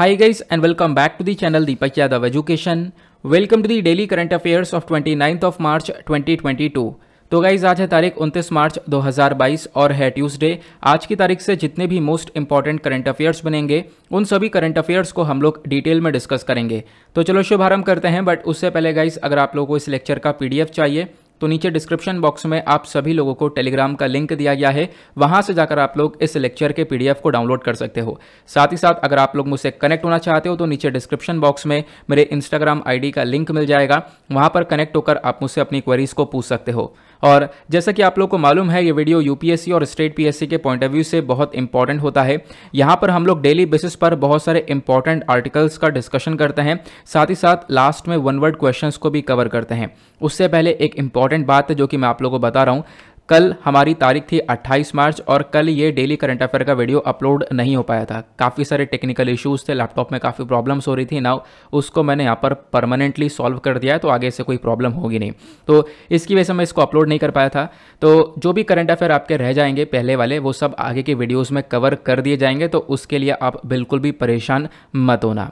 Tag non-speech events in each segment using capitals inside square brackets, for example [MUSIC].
Welcome back to the channel Deepak Yadav education welcome to the daily current affairs of twenty ninth of 29th twenty twenty 2022. तो guys आज है तारीख 29 मार्च 2022 और है Tuesday आज की तारीख से जितने भी मोस्ट इंपॉर्टेंट करंट अफेयर्स बनेंगे उन सभी करंट अफेयर्स को हम लोग डिटेल में डिस्कस करेंगे तो चलो शुभारंभ करते हैं बट उससे पहले गाइज अगर आप लोगों को इस लेक्चर का एफ चाहिए तो नीचे डिस्क्रिप्शन बॉक्स में आप सभी लोगों को टेलीग्राम का लिंक दिया गया है वहां से जाकर आप लोग इस लेक्चर के पीडीएफ को डाउनलोड कर सकते हो साथ ही साथ अगर आप लोग मुझसे कनेक्ट होना चाहते हो तो नीचे डिस्क्रिप्शन बॉक्स में मेरे इंस्टाग्राम आईडी का लिंक मिल जाएगा वहां पर कनेक्ट होकर आप मुझसे अपनी क्वेरीज को पूछ सकते हो और जैसा कि आप लोग को मालूम है ये वीडियो यूपीएससी और स्टेट पीएससी के पॉइंट ऑफ व्यू से बहुत इंपॉर्टेंट होता है यहाँ पर हम लोग डेली बेसिस पर बहुत सारे इंपॉर्टेंट आर्टिकल्स का डिस्कशन करते हैं साथ ही साथ लास्ट में वन वर्ड क्वेश्चन को भी कवर करते हैं उससे पहले एक इंपॉर्टेंट बात है जो कि मैं आप लोग को बता रहा हूँ कल हमारी तारीख थी 28 मार्च और कल ये डेली करंट अफेयर का वीडियो अपलोड नहीं हो पाया था काफ़ी सारे टेक्निकल इश्यूज थे लैपटॉप में काफ़ी प्रॉब्लम्स हो रही थी नाउ उसको मैंने यहाँ पर परमानेंटली सॉल्व कर दिया है तो आगे से कोई प्रॉब्लम होगी नहीं तो इसकी वजह से मैं इसको अपलोड नहीं कर पाया था तो जो भी करंट अफेयर आपके रह जाएंगे पहले वाले वो सब आगे के वीडियोज़ में कवर कर दिए जाएंगे तो उसके लिए आप बिल्कुल भी परेशान मत होना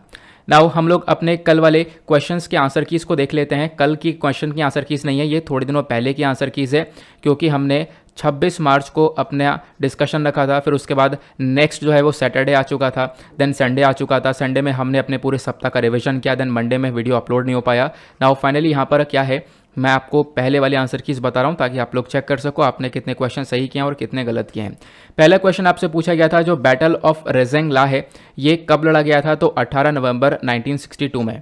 नाउ हम लोग अपने कल वाले क्वेश्चंस के आंसर कीज़ को देख लेते हैं कल की क्वेश्चन की आंसर कीज़ नहीं है ये थोड़े दिनों पहले की आंसर कीज़ है क्योंकि हमने 26 मार्च को अपना डिस्कशन रखा था फिर उसके बाद नेक्स्ट जो है वो सैटरडे आ चुका था देन संडे आ चुका था संडे में हमने अपने पूरे सप्ताह का रिविजन किया देन मंडे में वीडियो अपलोड नहीं हो पाया नाउ फाइनली यहाँ पर क्या है मैं आपको पहले वाले आंसर की बता रहा हूँ ताकि आप लोग चेक कर सको आपने कितने क्वेश्चन सही किए हैं और कितने गलत किए हैं पहला क्वेश्चन आपसे पूछा गया था जो बैटल ऑफ रेजेंगला है ये कब लड़ा गया था तो 18 नवंबर 1962 में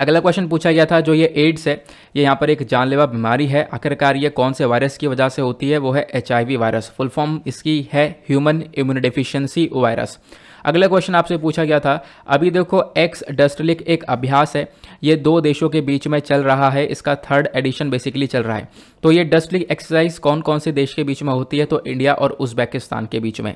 अगला क्वेश्चन पूछा गया था जो ये एड्स है ये यहाँ पर एक जानलेवा बीमारी है आखिरकार ये कौन से वायरस की वजह से होती है वो है एच वायरस फुल फॉर्म इसकी है ह्यूमन इम्यूनोडिफिशेंसी वायरस अगला क्वेश्चन आपसे पूछा गया था अभी देखो एक्स डस्टलिक एक अभ्यास है ये दो देशों के बीच में चल रहा है इसका थर्ड एडिशन बेसिकली चल रहा है तो ये डस्टलिक एक्सरसाइज कौन कौन से देश के बीच में होती है तो इंडिया और उज्बेकिस्तान के बीच में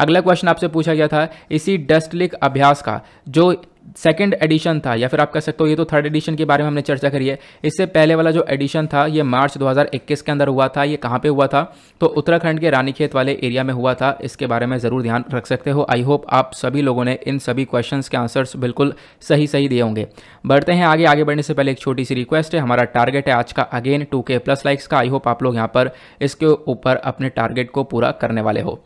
अगला क्वेश्चन आपसे पूछा गया था इसी डस्टलिक अभ्यास का जो सेकेंड एडिशन था या फिर आप कह सकते हो ये तो थर्ड एडिशन के बारे में हमने चर्चा करी है इससे पहले वाला जो एडिशन था ये मार्च 2021 के अंदर हुआ था ये कहाँ पे हुआ था तो उत्तराखंड के रानीखेत वाले एरिया में हुआ था इसके बारे में ज़रूर ध्यान रख सकते हो आई होप आप सभी लोगों ने इन सभी क्वेश्चन के आंसर्स बिल्कुल सही सही दिए होंगे बढ़ते हैं आगे आगे बढ़ने से पहले एक छोटी सी रिक्वेस्ट है हमारा टारगेट है आज का अगेन टू प्लस लाइक्स का आई होप आप लोग यहाँ पर इसके ऊपर अपने टारगेट को पूरा करने वाले हो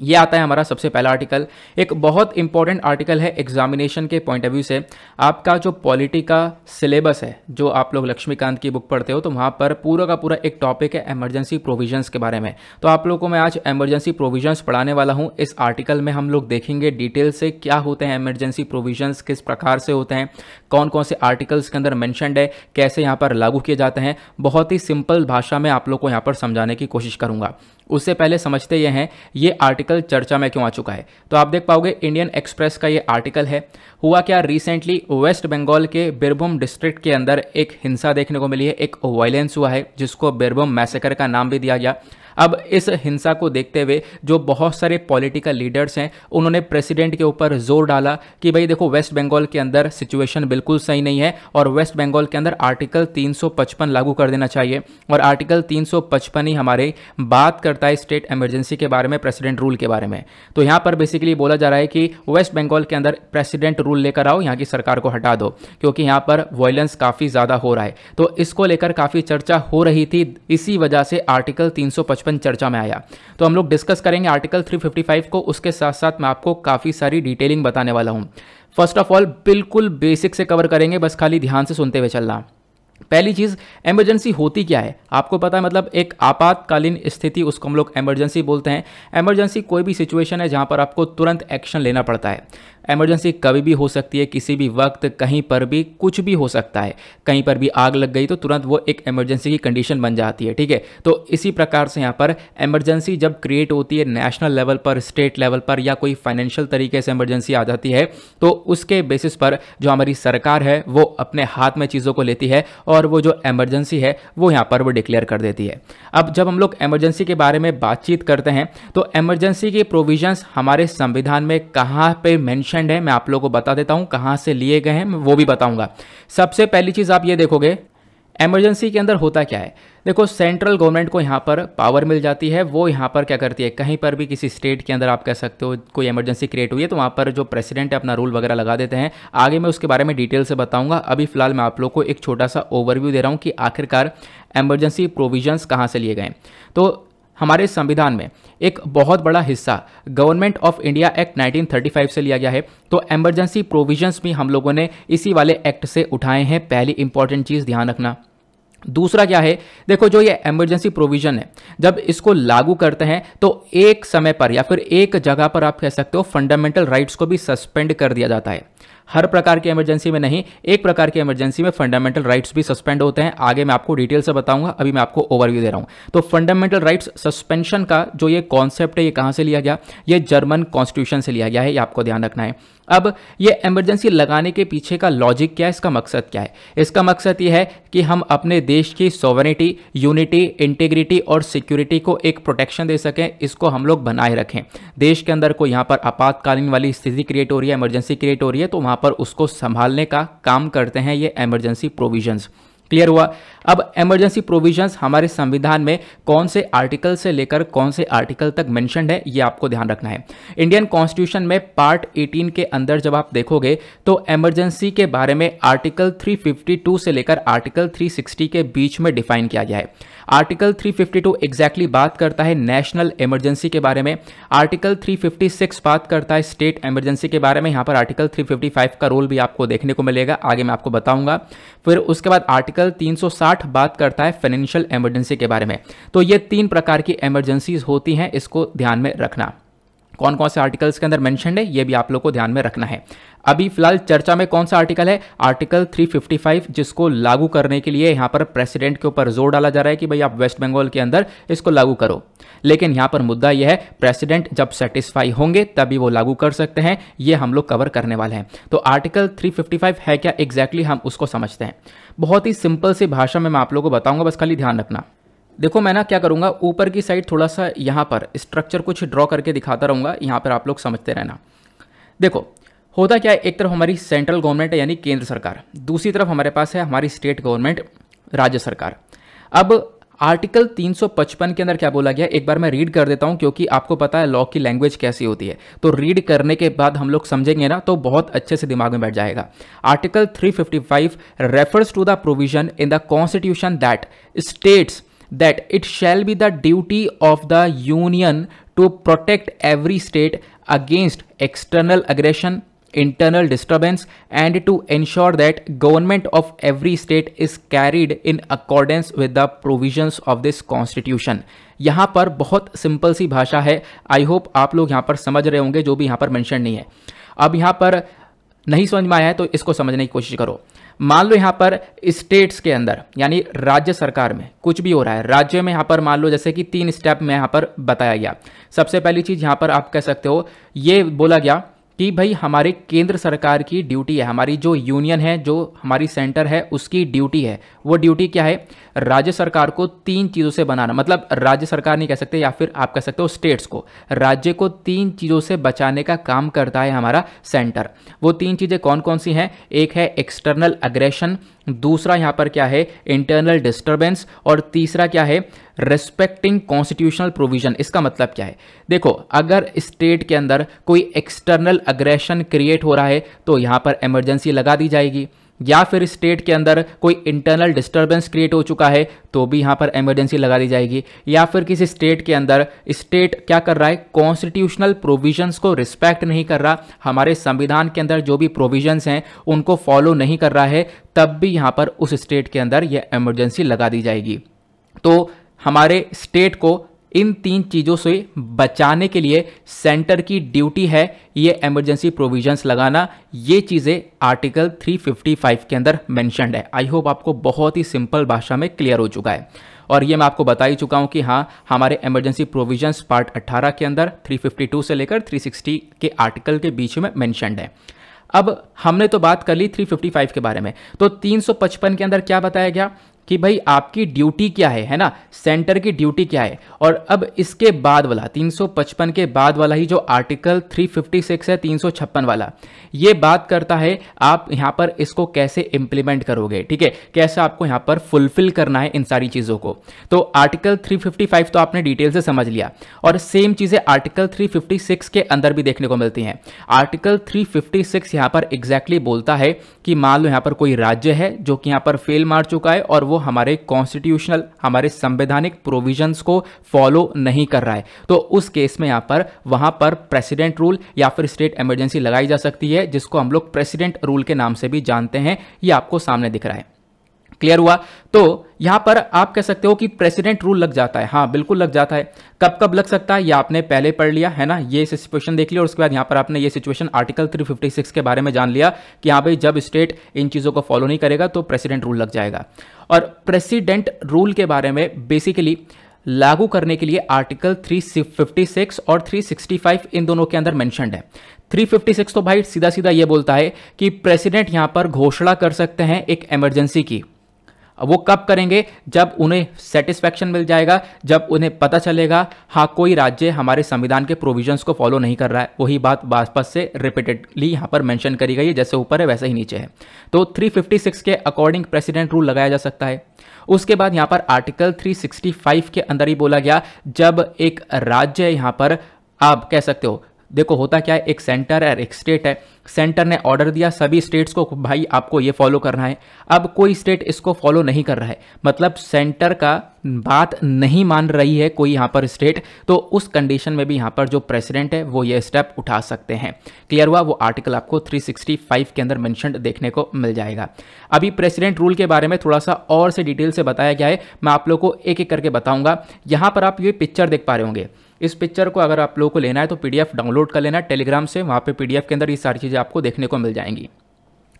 ये आता है हमारा सबसे पहला आर्टिकल एक बहुत इंपॉर्टेंट आर्टिकल है एग्जामिनेशन के पॉइंट ऑफ व्यू से आपका जो पॉलिटी का सिलेबस है जो आप लोग लक्ष्मीकांत की बुक पढ़ते हो तो वहाँ पर पूरा का पूरा एक टॉपिक है एमरजेंसी प्रोविजंस के बारे में तो आप लोगों को मैं आज एमरजेंसी प्रोविजंस पढ़ाने वाला हूँ इस आर्टिकल में हम लोग देखेंगे डिटेल से क्या होते हैं इमरजेंसी प्रोविजन्स किस प्रकार से होते हैं कौन कौन से आर्टिकल्स के अंदर मैंशनड है कैसे यहाँ पर लागू किए जाते हैं बहुत ही सिंपल भाषा में आप लोग को यहाँ पर समझाने की कोशिश करूँगा उससे पहले समझते ये हैं ये आर्टिकल आर्टिकल चर्चा में क्यों आ चुका है तो आप देख पाओगे इंडियन एक्सप्रेस का ये आर्टिकल है हुआ क्या रिसेंटली वेस्ट बंगाल के बिरभुम डिस्ट्रिक्ट के अंदर एक हिंसा देखने को मिली है एक वायलेंस हुआ है जिसको बिरभूम मैसेकर का नाम भी दिया गया अब इस हिंसा को देखते हुए जो बहुत सारे पॉलिटिकल लीडर्स हैं उन्होंने प्रेसिडेंट के ऊपर जोर डाला कि भाई देखो वेस्ट बंगाल के अंदर सिचुएशन बिल्कुल सही नहीं है और वेस्ट बंगाल के अंदर आर्टिकल 355 लागू कर देना चाहिए और आर्टिकल 355 ही हमारे बात करता है स्टेट एमरजेंसी के बारे में प्रेसिडेंट रूल के बारे में तो यहाँ पर बेसिकली बोला जा रहा है कि वेस्ट बंगाल के अंदर प्रेसिडेंट रूल लेकर आओ यहाँ की सरकार को हटा दो क्योंकि यहाँ पर वॉयलेंस काफ़ी ज़्यादा हो रहा है तो इसको लेकर काफ़ी चर्चा हो रही थी इसी वजह से आर्टिकल तीन बचपन चर्चा में आया तो हम लोग डिस्कस करेंगे आर्टिकल 355 को उसके साथ साथ मैं आपको काफ़ी सारी डिटेलिंग बताने वाला हूँ फर्स्ट ऑफ ऑल बिल्कुल बेसिक से कवर करेंगे बस खाली ध्यान से सुनते हुए चलना पहली चीज़ एमरजेंसी होती क्या है आपको पता है मतलब एक आपातकालीन स्थिति उसको हम लोग एमरजेंसी बोलते हैं एमरजेंसी कोई भी सिचुएशन है जहां पर आपको तुरंत एक्शन लेना पड़ता है एमरजेंसी कभी भी हो सकती है किसी भी वक्त कहीं पर भी कुछ भी हो सकता है कहीं पर भी आग लग गई तो तुरंत वो एक इमरजेंसी की कंडीशन बन जाती है ठीक है तो इसी प्रकार से यहाँ पर एमरजेंसी जब क्रिएट होती है नेशनल लेवल पर स्टेट लेवल पर या कोई फाइनेंशियल तरीके से एमरजेंसी आ जाती है तो उसके बेसिस पर जो हमारी सरकार है वो अपने हाथ में चीज़ों को लेती है और वो जो एमरजेंसी है वो यहाँ पर वो डिक्लेयर कर देती है अब जब हम लोग एमरजेंसी के बारे में बातचीत करते हैं तो एमरजेंसी के प्रोविजंस हमारे संविधान में कहाँ पे मेंशन ऑप्शन है मैं आप लोगों को बता देता हूँ कहाँ से लिए गए हैं वो भी बताऊँगा सबसे पहली चीज़ आप ये देखोगे एमरजेंसी के अंदर होता क्या है देखो सेंट्रल गवर्नमेंट को यहाँ पर पावर मिल जाती है वो यहाँ पर क्या करती है कहीं पर भी किसी स्टेट के अंदर आप कह सकते हो कोई इमरजेंसी क्रिएट हुई है तो वहाँ पर जो प्रेसिडेंट है अपना रूल वगैरह लगा देते हैं आगे मैं उसके बारे में डिटेल से बताऊंगा अभी फिलहाल मैं आप लोग को एक छोटा सा ओवरव्यू दे रहा हूँ कि आखिरकार एमरजेंसी प्रोविजन्स कहाँ से लिए गए तो हमारे संविधान में एक बहुत बड़ा हिस्सा गवर्नमेंट ऑफ इंडिया एक्ट 1935 से लिया गया है तो एमरजेंसी प्रोविजंस भी हम लोगों ने इसी वाले एक्ट से उठाए हैं पहली इंपॉर्टेंट चीज़ ध्यान रखना दूसरा क्या है देखो जो ये एमरजेंसी प्रोविजन है जब इसको लागू करते हैं तो एक समय पर या फिर एक जगह पर आप कह सकते हो फंडामेंटल राइट्स को भी सस्पेंड कर दिया जाता है हर प्रकार की इमरजेंसी में नहीं एक प्रकार की इमरजेंसी में फंडामेंटल राइट्स भी सस्पेंड होते हैं आगे मैं आपको डिटेल से बताऊंगा अभी मैं आपको ओवरव्यू दे रहा हूँ तो फंडामेंटल राइट्स सस्पेंशन का जो ये कॉन्सेप्ट है ये कहाँ से लिया गया ये जर्मन कॉन्स्टिट्यूशन से लिया गया है ये आपको ध्यान रखना है अब ये इमरजेंसी लगाने के पीछे का लॉजिक क्या है इसका मकसद क्या है इसका मकसद ये है कि हम अपने देश की सॉवरिटी यूनिटी इंटीग्रिटी और सिक्योरिटी को एक प्रोटेक्शन दे सकें इसको हम लोग बनाए रखें देश के अंदर कोई यहाँ पर आपातकालीन वाली स्थिति क्रिएट हो रही है इमरजेंसी क्रिएट हो रही है तो वहाँ वहाँ पर उसको संभालने का काम करते हैं ये एमरजेंसी प्रोविजंस क्लियर हुआ अब इमरजेंसी प्रोविजंस हमारे संविधान में कौन से आर्टिकल से लेकर कौन से आर्टिकल तक मैंशन है ये आपको ध्यान रखना है इंडियन कॉन्स्टिट्यूशन में पार्ट 18 के अंदर जब आप देखोगे तो इमरजेंसी के बारे में आर्टिकल 352 से लेकर आर्टिकल 360 के बीच में डिफाइन किया गया है आर्टिकल 352 एग्जैक्टली बात करता है नेशनल इमरजेंसी के बारे में आर्टिकल 356 बात करता है स्टेट इमरजेंसी के बारे में यहाँ पर आर्टिकल 355 का रोल भी आपको देखने को मिलेगा आगे मैं आपको बताऊंगा फिर उसके बाद आर्टिकल 360 बात करता है फाइनेंशियल इमरजेंसी के बारे में तो ये तीन प्रकार की इमरजेंसीज होती हैं इसको ध्यान में रखना कौन कौन से आर्टिकल्स के अंदर मैंशनड है ये भी आप लोग को ध्यान में रखना है अभी फिलहाल चर्चा में कौन सा आर्टिकल है आर्टिकल 355 जिसको लागू करने के लिए यहाँ पर प्रेसिडेंट के ऊपर जोर डाला जा रहा है कि भाई आप वेस्ट बंगाल के अंदर इसको लागू करो लेकिन यहाँ पर मुद्दा यह है प्रेसिडेंट जब सेटिस्फाई होंगे तभी वो लागू कर सकते हैं ये हम लोग कवर करने वाले हैं तो आर्टिकल 355 है क्या एग्जैक्टली exactly हम उसको समझते हैं बहुत ही सिंपल सी भाषा में मैं आप लोग को बताऊंगा बस खाली ध्यान रखना देखो मैं ना क्या करूँगा ऊपर की साइड थोड़ा सा यहाँ पर स्ट्रक्चर कुछ ड्रॉ करके दिखाता रहूँगा यहाँ पर आप लोग समझते रहना देखो होता क्या है एक तरफ हमारी सेंट्रल गवर्नमेंट है यानी केंद्र सरकार दूसरी तरफ हमारे पास है हमारी स्टेट गवर्नमेंट राज्य सरकार अब आर्टिकल 355 के अंदर क्या बोला गया एक बार मैं रीड कर देता हूं क्योंकि आपको पता है लॉ की लैंग्वेज कैसी होती है तो रीड करने के बाद हम लोग समझेंगे ना तो बहुत अच्छे से दिमाग में बैठ जाएगा article 355 refers to the provision in the constitution that states that it shall be the duty of the union to protect every state against external aggression internal disturbance and to ensure that government of every state is carried in accordance with the provisions of this constitution यहां पर बहुत simple सी भाषा है I hope आप लोग यहाँ पर समझ रहे होंगे जो भी यहाँ पर मैंशन नहीं है अब यहाँ पर नहीं समझ में आया है तो इसको समझने की कोशिश करो मान लो यहाँ पर स्टेट्स के अंदर यानी राज्य सरकार में कुछ भी हो रहा है राज्य में यहाँ पर मान लो जैसे कि तीन स्टेप में यहाँ पर बताया गया सबसे पहली चीज़ यहाँ पर आप कह सकते हो ये बोला गया कि भाई हमारे केंद्र सरकार की ड्यूटी है हमारी जो यूनियन है जो हमारी सेंटर है उसकी ड्यूटी है वो ड्यूटी क्या है राज्य सरकार को तीन चीज़ों से बनाना मतलब राज्य सरकार नहीं कह सकते या फिर आप कह सकते हो स्टेट्स को राज्य को तीन चीज़ों से बचाने का काम करता है हमारा सेंटर वो तीन चीज़ें कौन कौन सी हैं एक है एक्सटर्नल अग्रेशन दूसरा यहाँ पर क्या है इंटरनल डिस्टर्बेंस और तीसरा क्या है रेस्पेक्टिंग कॉन्स्टिट्यूशनल प्रोविजन इसका मतलब क्या है देखो अगर स्टेट के अंदर कोई एक्सटर्नल अग्रेशन क्रिएट हो रहा है तो यहाँ पर इमरजेंसी लगा दी जाएगी या फिर स्टेट के अंदर कोई इंटरनल डिस्टर्बेंस क्रिएट हो चुका है तो भी यहाँ पर एमरजेंसी लगा दी जाएगी या फिर किसी स्टेट के अंदर स्टेट क्या कर रहा है कॉन्स्टिट्यूशनल प्रोविजंस को रिस्पेक्ट नहीं कर रहा हमारे संविधान के अंदर जो भी प्रोविजंस हैं उनको फॉलो नहीं कर रहा है तब भी यहाँ पर उस स्टेट के अंदर यह एमरजेंसी लगा दी जाएगी तो हमारे स्टेट को इन तीन चीज़ों से बचाने के लिए सेंटर की ड्यूटी है ये इमरजेंसी प्रोविजंस लगाना ये चीज़ें आर्टिकल 355 के अंदर मैंशनड है आई होप आपको बहुत ही सिंपल भाषा में क्लियर हो चुका है और ये मैं आपको बता ही चुका हूँ कि हाँ हमारे इमरजेंसी प्रोविजंस पार्ट 18 के अंदर 352 से लेकर 360 के आर्टिकल के बीच में मैंशनड है अब हमने तो बात कर ली 355 के बारे में तो 355 के अंदर क्या बताया गया कि भाई आपकी ड्यूटी क्या है है ना सेंटर की ड्यूटी क्या है और अब इसके बाद वाला 355 के बाद वाला ही जो आर्टिकल 356 है 356 वाला ये बात करता है आप यहाँ पर इसको कैसे इम्प्लीमेंट करोगे ठीक है कैसे आपको यहाँ पर फुलफिल करना है इन सारी चीज़ों को तो आर्टिकल 355 तो आपने डिटेल से समझ लिया और सेम चीज़ें आर्टिकल 356 के अंदर भी देखने को मिलती हैं आर्टिकल 356 फिफ्टी पर एग्जैक्टली exactly बोलता है कि मान लो यहाँ पर कोई राज्य है जो कि यहाँ पर फेल मार चुका है और वो हमारे कॉन्स्टिट्यूशनल हमारे संवैधानिक प्रोविजंस को फॉलो नहीं कर रहा है तो उस केस में यहाँ पर वहाँ पर प्रेसिडेंट रूल या फिर स्टेट इमरजेंसी लगाई जा सकती है जिसको हम लोग प्रेसिडेंट रूल के नाम से भी जानते हैं ये आपको सामने दिख रहा है क्लियर हुआ तो यहां पर आप कह सकते हो कि प्रेसिडेंट रूल लग जाता है हाँ बिल्कुल लग जाता है कब कब लग सकता है ये आपने पहले पढ़ लिया है ना ये सिचुएशन देख लिया और उसके बाद यहाँ पर आपने ये सिचुएशन आर्टिकल 356 के बारे में जान लिया कि हाँ भाई जब स्टेट इन चीज़ों को फॉलो नहीं करेगा तो प्रेसिडेंट रूल लग जाएगा और प्रेसिडेंट रूल के बारे में बेसिकली लागू करने के लिए आर्टिकल 356 और 365 इन दोनों के अंदर मेंशनड है 356 तो भाई सीधा सीधा ये बोलता है कि प्रेसिडेंट यहां पर घोषणा कर सकते हैं एक इमरजेंसी की वो कब करेंगे जब उन्हें सेटिस्फैक्शन मिल जाएगा जब उन्हें पता चलेगा हाँ कोई राज्य हमारे संविधान के प्रोविजंस को फॉलो नहीं कर रहा है वही बात बासपत से रिपीटेडली यहाँ पर मेंशन करी गई है जैसे ऊपर है वैसे ही नीचे है तो 356 के अकॉर्डिंग प्रेसिडेंट रूल लगाया जा सकता है उसके बाद यहाँ पर आर्टिकल 365 के अंदर ही बोला गया जब एक राज्य यहाँ पर आप कह सकते हो देखो होता क्या है एक सेंटर है एक स्टेट है सेंटर ने ऑर्डर दिया सभी स्टेट्स को भाई आपको ये फॉलो करना है अब कोई स्टेट इसको फॉलो नहीं कर रहा है मतलब सेंटर का बात नहीं मान रही है कोई यहाँ पर स्टेट तो उस कंडीशन में भी यहाँ पर जो प्रेसिडेंट है वो ये स्टेप उठा सकते हैं क्लियर हुआ वो आर्टिकल आपको 365 के अंदर मैंशन देखने को मिल जाएगा अभी प्रेसिडेंट रूल के बारे में थोड़ा सा और से डिटेल से बताया गया है मैं आप लोग को एक एक करके बताऊंगा यहाँ पर आप ये पिक्चर देख पा रहे होंगे इस पिक्चर को अगर आप लोगों को लेना है तो पीडीएफ डाउनलोड कर लेना टेलीग्राम से वहाँ पे पीडीएफ के अंदर ये सारी चीज़ें आपको देखने को मिल जाएंगी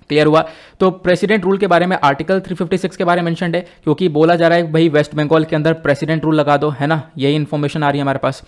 क्लियर हुआ तो प्रेसिडेंट रूल के बारे में आर्टिकल 356 के बारे में मैंशन है क्योंकि बोला जा रहा है भाई वेस्ट बंगाल के अंदर प्रेसिडेंट रूल लगा दो है ना यही इन्फॉर्मेशन आ रही है हमारे पास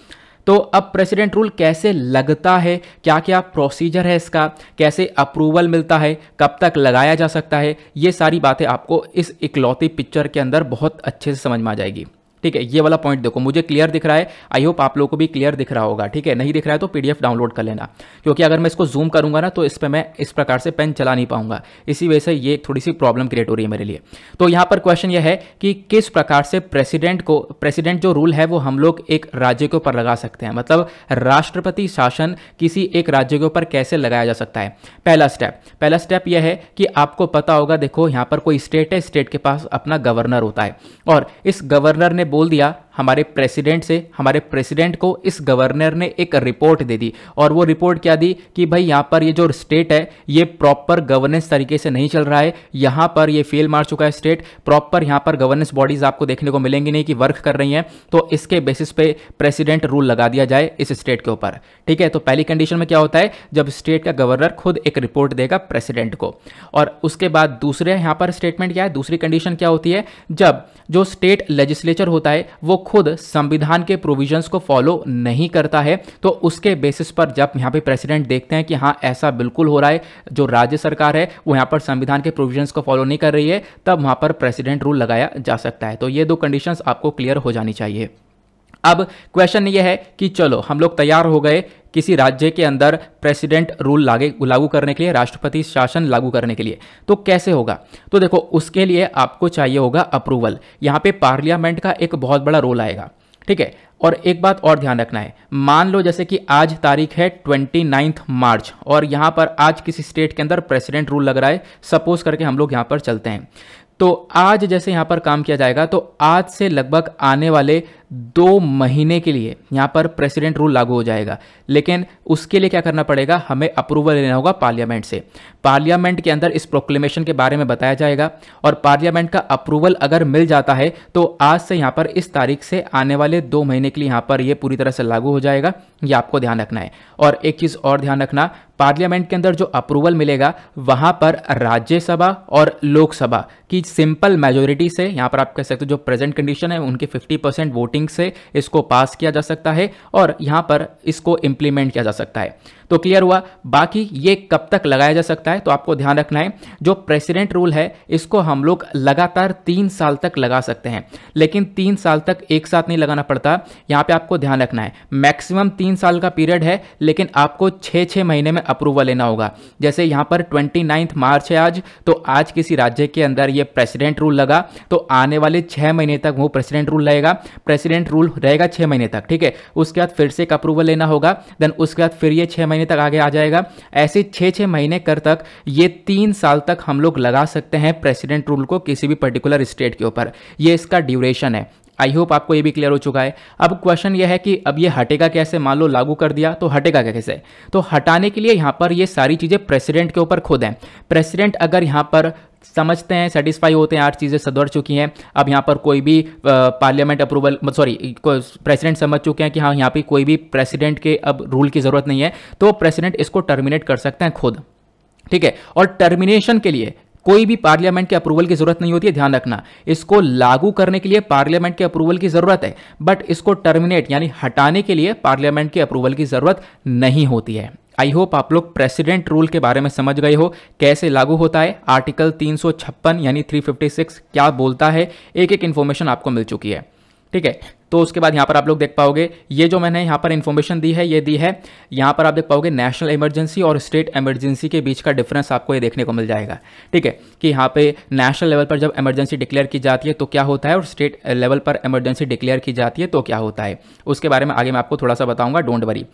तो अब प्रेसिडेंट रूल कैसे लगता है क्या क्या प्रोसीजर है इसका कैसे अप्रूवल मिलता है कब तक लगाया जा सकता है ये सारी बातें आपको इस इकलौती पिक्चर के अंदर बहुत अच्छे से समझ में आ जाएगी ठीक है ये वाला पॉइंट देखो मुझे क्लियर दिख रहा है आई होप आप लोगों को भी क्लियर दिख रहा होगा ठीक है नहीं दिख रहा है तो पीडीएफ डाउनलोड कर लेना क्योंकि अगर मैं इसको जूम करूंगा ना तो इस पर मैं इस प्रकार से पेन चला नहीं पाऊंगा इसी वजह से ये थोड़ी सी प्रॉब्लम क्रिएट हो रही है मेरे लिए तो यहां पर क्वेश्चन यह है कि किस प्रकार से प्रेसिडेंट को प्रेसिडेंट जो रूल है वो हम लोग एक राज्य के ऊपर लगा सकते हैं मतलब राष्ट्रपति शासन किसी एक राज्य के ऊपर कैसे लगाया जा सकता है पहला स्टेप पहला स्टेप यह है कि आपको पता होगा देखो यहां पर कोई स्टेट है स्टेट के पास अपना गवर्नर होता है और इस गवर्नर ने बोल दिया हमारे प्रेसिडेंट से हमारे प्रेसिडेंट को इस गवर्नर ने एक रिपोर्ट दे दी और वो रिपोर्ट क्या दी कि भाई यहाँ पर ये जो स्टेट है ये प्रॉपर गवर्नेंस तरीके से नहीं चल रहा है यहाँ पर ये फेल मार चुका है स्टेट प्रॉपर यहाँ पर गवर्नेंस बॉडीज आपको देखने को मिलेंगी नहीं कि वर्क कर रही हैं तो इसके बेसिस पे प्रेसिडेंट रूल लगा दिया जाए इस स्टेट के ऊपर ठीक है तो पहली कंडीशन में क्या होता है जब स्टेट का गवर्नर खुद एक रिपोर्ट देगा प्रेसिडेंट को और उसके बाद दूसरे यहाँ पर स्टेटमेंट क्या है दूसरी कंडीशन क्या होती है जब जो स्टेट लेजिस्लेचर होता है वो खुद संविधान के प्रोविजंस को फॉलो नहीं करता है तो उसके बेसिस पर जब यहाँ पे प्रेसिडेंट देखते हैं कि हाँ ऐसा बिल्कुल हो रहा है जो राज्य सरकार है वो यहाँ पर संविधान के प्रोविजंस को फॉलो नहीं कर रही है तब वहाँ पर प्रेसिडेंट रूल लगाया जा सकता है तो ये दो कंडीशंस आपको क्लियर हो जानी चाहिए अब क्वेश्चन ये है कि चलो हम लोग तैयार हो गए किसी राज्य के अंदर प्रेसिडेंट रूल लागे लागू करने के लिए राष्ट्रपति शासन लागू करने के लिए तो कैसे होगा तो देखो उसके लिए आपको चाहिए होगा अप्रूवल यहाँ पे पार्लियामेंट का एक बहुत बड़ा रोल आएगा ठीक है और एक बात और ध्यान रखना है मान लो जैसे कि आज तारीख है ट्वेंटी नाइन्थ मार्च और यहाँ पर आज किसी स्टेट के अंदर प्रेसिडेंट रूल लग रहा है सपोज करके हम लोग यहाँ पर चलते हैं तो आज जैसे यहाँ पर काम किया जाएगा तो आज से लगभग आने वाले दो महीने के लिए यहाँ पर प्रेसिडेंट रूल लागू हो जाएगा लेकिन उसके लिए क्या करना पड़ेगा हमें अप्रूवल लेना होगा पार्लियामेंट से पार्लियामेंट के अंदर इस प्रोक्लेमेशन के बारे में बताया जाएगा और पार्लियामेंट का अप्रूवल अगर मिल जाता है तो आज से यहाँ पर इस तारीख से आने वाले दो महीने के लिए यहाँ पर यह पूरी तरह से लागू हो जाएगा ये आपको ध्यान रखना है और एक चीज़ और ध्यान रखना पार्लियामेंट के अंदर जो अप्रूवल मिलेगा वहां पर राज्यसभा और लोकसभा की सिंपल मेजोरिटी से यहाँ पर आप कह सकते हो जो प्रेजेंट कंडीशन है उनके फिफ्टी परसेंट वोटिंग थिंक से इसको पास किया जा सकता है और यहाँ पर इसको इम्प्लीमेंट किया जा सकता है तो क्लियर हुआ बाकी ये कब तक लगाया जा सकता है तो आपको ध्यान रखना है जो प्रेसिडेंट रूल है इसको हम लोग लगातार तीन साल तक लगा सकते हैं लेकिन तीन साल तक एक साथ नहीं लगाना पड़ता यहाँ पे आपको ध्यान रखना है मैक्सिमम तीन साल का पीरियड है लेकिन आपको छः छः महीने में अप्रूवल लेना होगा जैसे यहाँ पर ट्वेंटी मार्च है आज तो आज किसी राज्य के अंदर ये प्रेसिडेंट रूल लगा तो आने वाले छः महीने तक वो प्रेसिडेंट रूल रहेगा प्रेसिडेंट रूल रहेगा छः महीने तक ठीक है उसके बाद फिर से एक अप्रूवल लेना होगा देन उसके बाद फिर ये छः महीने महीने तक आगे आ जाएगा ऐसे छः छः महीने कर तक ये तीन साल तक हम लोग लगा सकते हैं प्रेसिडेंट रूल को किसी भी पर्टिकुलर स्टेट के ऊपर ये इसका ड्यूरेशन है आई होप आपको ये भी क्लियर हो चुका है अब क्वेश्चन ये है कि अब ये हटेगा कैसे मान लो लागू कर दिया तो हटेगा कैसे तो हटाने के लिए यहाँ पर ये सारी चीज़ें प्रेसिडेंट के ऊपर खुद हैं प्रेसिडेंट अगर यहाँ पर समझते हैं सेटिस्फाई होते हैं आठ चीज़ें सदवर चुकी हैं अब यहाँ पर कोई भी पार्लियामेंट अप्रूवल सॉरी प्रेसिडेंट समझ चुके हैं कि हाँ यहाँ पे कोई भी प्रेसिडेंट के अब रूल की ज़रूरत नहीं है तो प्रेसिडेंट इसको टर्मिनेट कर सकते हैं खुद ठीक है और टर्मिनेशन के लिए कोई भी पार्लियामेंट के अप्रूवल की जरूरत नहीं होती है ध्यान रखना इसको लागू करने के लिए पार्लियामेंट के अप्रूवल की जरूरत है बट इसको टर्मिनेट यानी हटाने के लिए पार्लियामेंट के अप्रूवल की जरूरत नहीं होती है आई होप आप लोग प्रेसिडेंट रूल के बारे में समझ गए हो कैसे लागू होता है आर्टिकल तीन यानी 356 क्या बोलता है एक एक इन्फॉर्मेशन आपको मिल चुकी है ठीक है तो उसके बाद यहाँ पर आप लोग देख पाओगे ये जो मैंने यहाँ पर इन्फॉर्मेशन दी है ये दी है यहाँ पर आप देख पाओगे नेशनल इमरजेंसी और स्टेट इमरजेंसी के बीच का डिफरेंस आपको ये देखने को मिल जाएगा ठीक है कि यहाँ पे नेशनल लेवल पर जब इमरजेंसी डिक्लेयर की जाती है तो क्या होता है और स्टेट लेवल पर इमरजेंसी डिक्लेयर की जाती है तो क्या होता है उसके बारे में आगे मैं आपको थोड़ा सा बताऊंगा डोंट वरी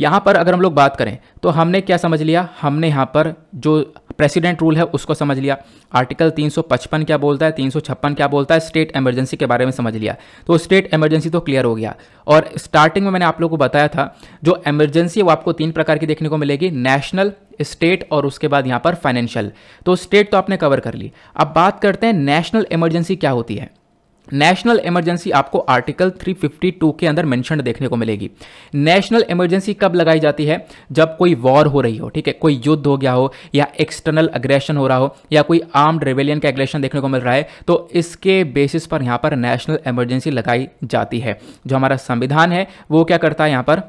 यहाँ पर अगर हम लोग बात करें तो हमने क्या समझ लिया हमने यहाँ पर जो प्रेसिडेंट रूल है उसको समझ लिया आर्टिकल 355 क्या बोलता है 356 क्या बोलता है स्टेट इमरजेंसी के बारे में समझ लिया तो स्टेट इमरजेंसी इमरजेंसी तो क्लियर हो गया और स्टार्टिंग में मैंने आप लोगों को बताया था जो इमरजेंसी है वो आपको तीन प्रकार की देखने को मिलेगी नेशनल स्टेट और उसके बाद यहाँ पर फाइनेंशियल तो स्टेट तो आपने कवर कर ली अब बात करते हैं नेशनल इमरजेंसी क्या होती है नेशनल इमरजेंसी आपको आर्टिकल 352 के अंदर मैंशन देखने को मिलेगी नेशनल इमरजेंसी कब लगाई जाती है जब कोई वॉर हो रही हो ठीक है कोई युद्ध हो गया हो या एक्सटर्नल अग्रेशन हो रहा हो या कोई आर्म्ड रेवेलियन का एग्रेशन देखने को मिल रहा है तो इसके बेसिस पर यहाँ पर नेशनल इमरजेंसी लगाई जाती है जो हमारा संविधान है वो क्या करता है यहाँ पर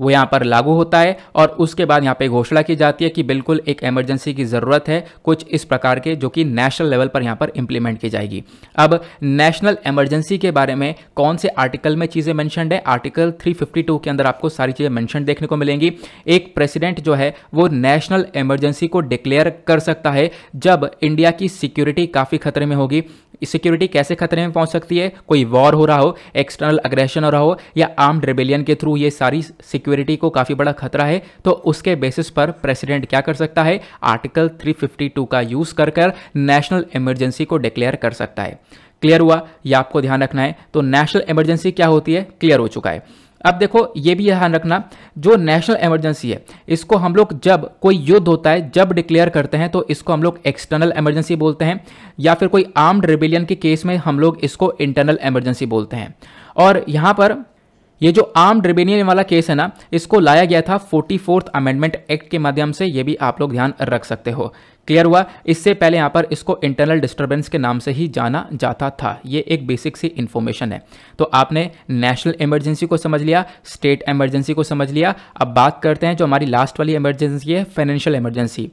वो यहाँ पर लागू होता है और उसके बाद यहाँ पे घोषणा की जाती है कि बिल्कुल एक इमरजेंसी की ज़रूरत है कुछ इस प्रकार के जो कि नेशनल लेवल पर यहाँ पर इम्प्लीमेंट की जाएगी अब नेशनल इमरजेंसी के बारे में कौन से आर्टिकल में चीज़ें मैंशनड है आर्टिकल 352 के अंदर आपको सारी चीज़ें मैंशन देखने को मिलेंगी एक प्रेसिडेंट जो है वो नेशनल इमरजेंसी को डिक्लेयर कर सकता है जब इंडिया की सिक्योरिटी काफ़ी खतरे में होगी सिक्योरिटी कैसे खतरे में पहुंच सकती है कोई वॉर हो रहा हो एक्सटर्नल अग्रेशन हो रहा हो या आर्म्ड रेबेलियन के थ्रू ये सारी सिक्योरिटी सिक्योरिटी को काफ़ी बड़ा खतरा है तो उसके बेसिस पर प्रेसिडेंट क्या कर सकता है आर्टिकल 352 का यूज़ कर कर नेशनल इमरजेंसी को डिक्लेयर कर सकता है क्लियर हुआ यह आपको ध्यान रखना है तो नेशनल इमरजेंसी क्या होती है क्लियर हो चुका है अब देखो ये भी ध्यान रखना जो नेशनल इमरजेंसी है इसको हम लोग जब कोई युद्ध होता है जब डिक्लेयर करते हैं तो इसको हम लोग एक्सटर्नल इमरजेंसी बोलते हैं या फिर कोई आर्म्ड रिबेलियन के केस में हम लोग इसको इंटरनल इमरजेंसी बोलते हैं और यहाँ पर ये जो आर्म ड्रिबेनियन वाला केस है ना इसको लाया गया था फोर्टी फोर्थ अमेंडमेंट एक्ट के माध्यम से ये भी आप लोग ध्यान रख सकते हो क्लियर हुआ इससे पहले यहाँ पर इसको इंटरनल डिस्टर्बेंस के नाम से ही जाना जाता था ये एक बेसिक सी इन्फॉर्मेशन है तो आपने नेशनल इमरजेंसी को समझ लिया स्टेट इमरजेंसी को समझ लिया अब बात करते हैं जो हमारी लास्ट वाली इमरजेंसी है फाइनेंशियल इमरजेंसी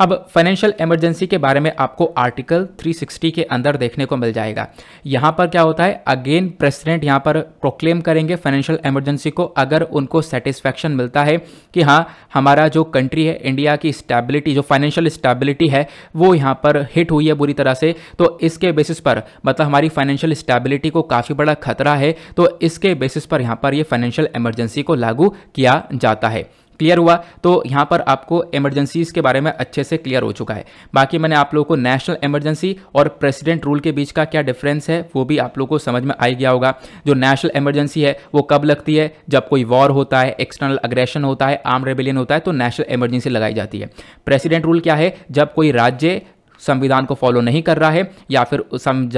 अब फाइनेंशियल इमरजेंसी के बारे में आपको आर्टिकल 360 के अंदर देखने को मिल जाएगा यहाँ पर क्या होता है अगेन प्रेसिडेंट यहाँ पर प्रोक्लेम करेंगे फाइनेंशियल इमरजेंसी को अगर उनको सेटिस्फैक्शन मिलता है कि हाँ हमारा जो कंट्री है इंडिया की स्टेबिलिटी जो फाइनेंशियल स्टेबिलिटी है वो यहाँ पर हिट हुई है बुरी तरह से तो इसके बेसिस पर मतलब हमारी फाइनेंशियल स्टेबिलिटी को काफ़ी बड़ा खतरा है तो इसके बेसिस पर यहाँ पर ये फाइनेंशियल इमरजेंसी को लागू किया जाता है क्लियर हुआ तो यहाँ पर आपको इमरजेंसीज के बारे में अच्छे से क्लियर हो चुका है बाकी मैंने आप लोगों को नेशनल इमरजेंसी और प्रेसिडेंट रूल के बीच का क्या डिफरेंस है वो भी आप लोगों को समझ में आ गया होगा जो नेशनल इमरजेंसी है वो कब लगती है जब कोई वॉर होता है एक्सटर्नल अग्रेशन होता है आर्म रेबेलियन होता है तो नेशनल इमरजेंसी लगाई जाती है प्रेसिडेंट रूल क्या है जब कोई राज्य संविधान को फॉलो नहीं कर रहा है या फिर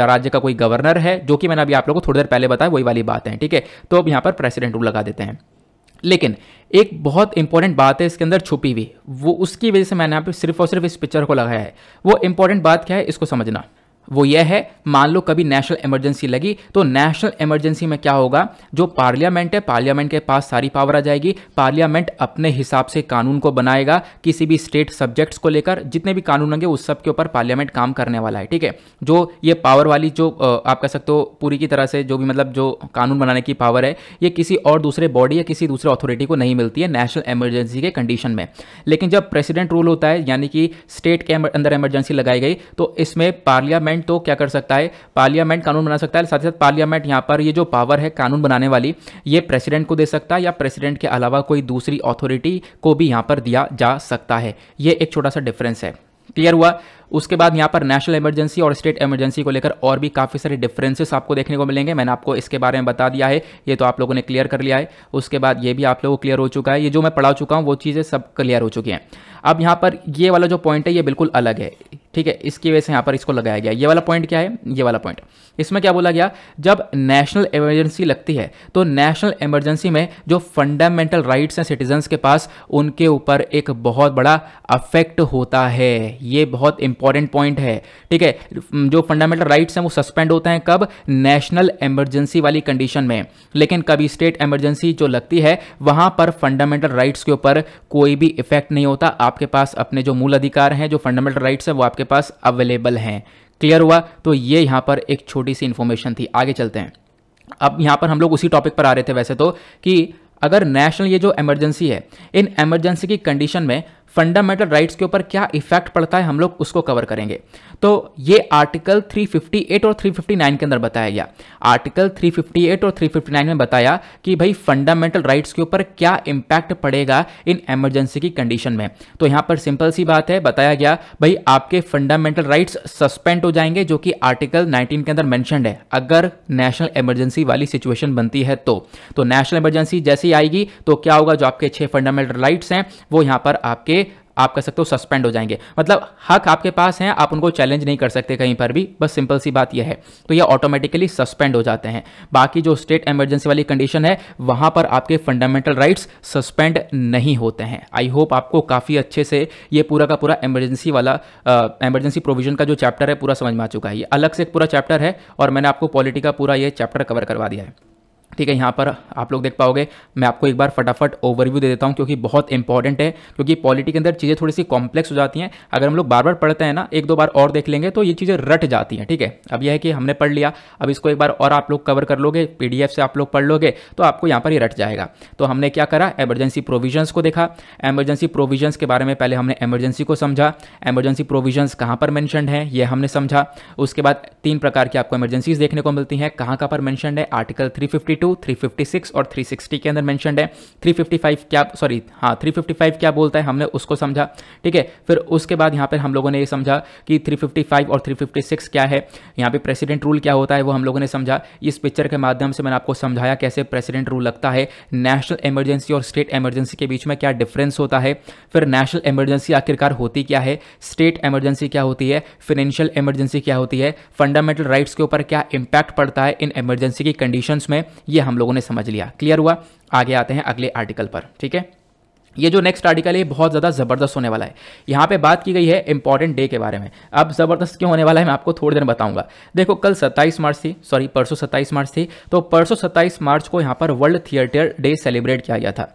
राज्य का कोई गवर्नर है जो कि मैंने अभी आप लोगों को थोड़ी देर पहले बताया वही वाली बात है ठीक है तो अब यहाँ पर प्रेसिडेंट रूल लगा देते हैं लेकिन एक बहुत इंपॉर्टेंट बात है इसके अंदर छुपी हुई वो उसकी वजह से मैंने यहाँ पे सिर्फ और सिर्फ इस पिक्चर को लगाया है वो इंपॉर्टेंट बात क्या है इसको समझना वो यह है मान लो कभी नेशनल इमरजेंसी लगी तो नेशनल इमरजेंसी में क्या होगा जो पार्लियामेंट है पार्लियामेंट के पास सारी पावर आ जाएगी पार्लियामेंट अपने हिसाब से कानून को बनाएगा किसी भी स्टेट सब्जेक्ट्स को लेकर जितने भी कानून होंगे उस सब के ऊपर पार्लियामेंट काम करने वाला है ठीक है जो ये पावर वाली जो आप कह सकते हो पूरी की तरह से जो भी मतलब जो कानून बनाने की पावर है ये किसी और दूसरे बॉडी या किसी दूसरे अथॉरिटी को नहीं मिलती है नेशनल इमरजेंसी के कंडीशन में लेकिन जब प्रेसिडेंट रूल होता है यानी कि स्टेट के अंदर इमरजेंसी लगाई गई तो इसमें पार्लियामेंट पार्लियामेंट तो क्या कर सकता है पार्लियामेंट कानून बना सकता है साथ ही साथ पार्लियामेंट यहाँ पर ये जो पावर है कानून बनाने वाली ये प्रेसिडेंट को दे सकता है या प्रेसिडेंट के अलावा कोई दूसरी अथॉरिटी को भी यहाँ पर दिया जा सकता है ये एक छोटा सा डिफरेंस है क्लियर हुआ उसके बाद यहाँ पर नेशनल इमरजेंसी और स्टेट इमरजेंसी को लेकर और भी काफ़ी सारे डिफरेंसेस आपको देखने को मिलेंगे मैंने आपको इसके बारे में बता दिया है ये तो आप लोगों ने क्लियर कर लिया है उसके बाद ये भी आप लोगों को क्लियर हो चुका है ये जो मैं पढ़ा चुका हूँ वो चीज़ें सब क्लियर हो चुकी हैं अब यहाँ पर ये वाला जो पॉइंट है ये बिल्कुल अलग है ठीक है इसकी वजह से यहाँ पर इसको लगाया गया ये वाला पॉइंट क्या है ये वाला पॉइंट इसमें क्या बोला गया जब नेशनल इमरजेंसी लगती है तो नेशनल इमरजेंसी में जो फंडामेंटल राइट्स हैं सिटीजन्स के पास उनके ऊपर एक बहुत बड़ा अफेक्ट होता है ये बहुत इंपॉर्टेंट पॉइंट है ठीक है जो फंडामेंटल राइट्स हैं वो सस्पेंड होते हैं कब नेशनल इमरजेंसी वाली कंडीशन में लेकिन कभी स्टेट इमरजेंसी जो लगती है वहाँ पर फंडामेंटल राइट्स के ऊपर कोई भी इफेक्ट नहीं होता आपके पास अपने जो मूल अधिकार हैं जो फंडामेंटल राइट्स हैं वो आपके आपके पास अवेलेबल हैं क्लियर हुआ तो ये यहाँ पर एक छोटी सी इन्फॉर्मेशन थी आगे चलते हैं अब यहाँ पर हम लोग उसी टॉपिक पर आ रहे थे वैसे तो कि अगर नेशनल ये जो इमरजेंसी है इन इमरजेंसी की कंडीशन में फंडामेंटल राइट्स के ऊपर क्या इफेक्ट पड़ता है हम लोग उसको कवर करेंगे तो ये आर्टिकल 358 और 359 के अंदर बताया गया आर्टिकल 358 और 359 में बताया कि भाई फंडामेंटल राइट्स के ऊपर क्या इंपैक्ट पड़ेगा इन एमरजेंसी की कंडीशन में तो यहां पर सिंपल सी बात है बताया गया भाई आपके फंडामेंटल राइट्स सस्पेंड हो जाएंगे जो कि आर्टिकल 19 के अंदर मैंशनड है अगर नेशनल इमरजेंसी वाली सिचुएशन बनती है तो तो नेशनल इमरजेंसी जैसी आएगी तो क्या होगा जो आपके छह फंडामेंटल राइट्स हैं वो यहां पर आपके आप कह सकते हो सस्पेंड हो जाएंगे मतलब हक आपके पास हैं आप उनको चैलेंज नहीं कर सकते कहीं पर भी बस सिंपल सी बात यह है तो ये ऑटोमेटिकली सस्पेंड हो जाते हैं बाकी जो स्टेट एमरजेंसी वाली कंडीशन है वहाँ पर आपके फंडामेंटल राइट्स सस्पेंड नहीं होते हैं आई होप आपको काफ़ी अच्छे से ये पूरा का पूरा एमरजेंसी वाला एमरजेंसी प्रोविजन का जो चैप्टर है पूरा समझ में आ चुका है ये अलग से एक पूरा चैप्टर है और मैंने आपको पॉलिटी का पूरा ये चैप्टर कवर करवा दिया है ठीक है यहाँ पर आप लोग देख पाओगे मैं आपको एक बार फटाफट ओवरव्यू दे देता हूँ क्योंकि बहुत इंपॉर्टेंट है क्योंकि पॉलिटी के अंदर चीज़ें थोड़ी सी कॉम्प्लेक्स हो जाती हैं अगर हम लोग बार बार पढ़ते हैं ना एक दो बार और देख लेंगे तो ये चीज़ें रट जाती हैं ठीक है अब यह है कि हमने पढ़ लिया अब इसको एक बार और आप लोग कवर कर लोगे पी से आप लोग पढ़ लोगे तो आपको यहाँ पर ही रट जाएगा तो हमने क्या करा एमरजेंसी प्रोविजन्स को देखा एमरजेंसी प्रोविजन्स के बारे में पहले हमने एमरजेंसी को समझा एमरजेंसी प्रोविजन्स कहाँ पर मैंशन है यह हमने समझा उसके बाद तीन प्रकार की आपको एमरजेंसीज देखने को मिलती हैं कहाँ कहाँ पर मैंशन है आर्टिकल थ्री 252, 356 और 360 के अंदर मैंशन है 355 क्या सॉरी हाँ 355 क्या बोलता है हमने उसको समझा ठीक है फिर उसके बाद यहाँ पर हम लोगों ने ये समझा कि 355 और 356 क्या है यहाँ पे प्रेसिडेंट रूल क्या होता है वो हम लोगों ने समझा इस पिक्चर के माध्यम से मैंने आपको समझाया कैसे प्रेसिडेंट रूल लगता है नेशनल इमरजेंसी और स्टेट इमरजेंसी के बीच में क्या डिफरेंस होता है फिर नेशनल इमरजेंसी आखिरकार होती क्या है स्टेट इमरजेंसी क्या होती है फिनेंशियल इमरजेंसी क्या होती है फंडामेंटल राइट्स के ऊपर क्या इंपैक्ट पड़ता है इन इमरजेंसी की कंडीशंस में ये हम लोगों ने समझ लिया क्लियर हुआ आगे आते हैं अगले आर्टिकल पर ठीक है ये जो नेक्स्ट आर्टिकल है बहुत ज़्यादा ज़बरदस्त होने वाला है यहाँ पे बात की गई है इंपॉर्टेंट डे के बारे में अब ज़बरदस्त क्यों होने वाला है मैं आपको थोड़ी देर बताऊंगा देखो कल 27 मार्च थी सॉरी परसों 27 मार्च थी तो परसों 27 मार्च को यहाँ पर वर्ल्ड थिएटर डे सेलिब्रेट किया गया था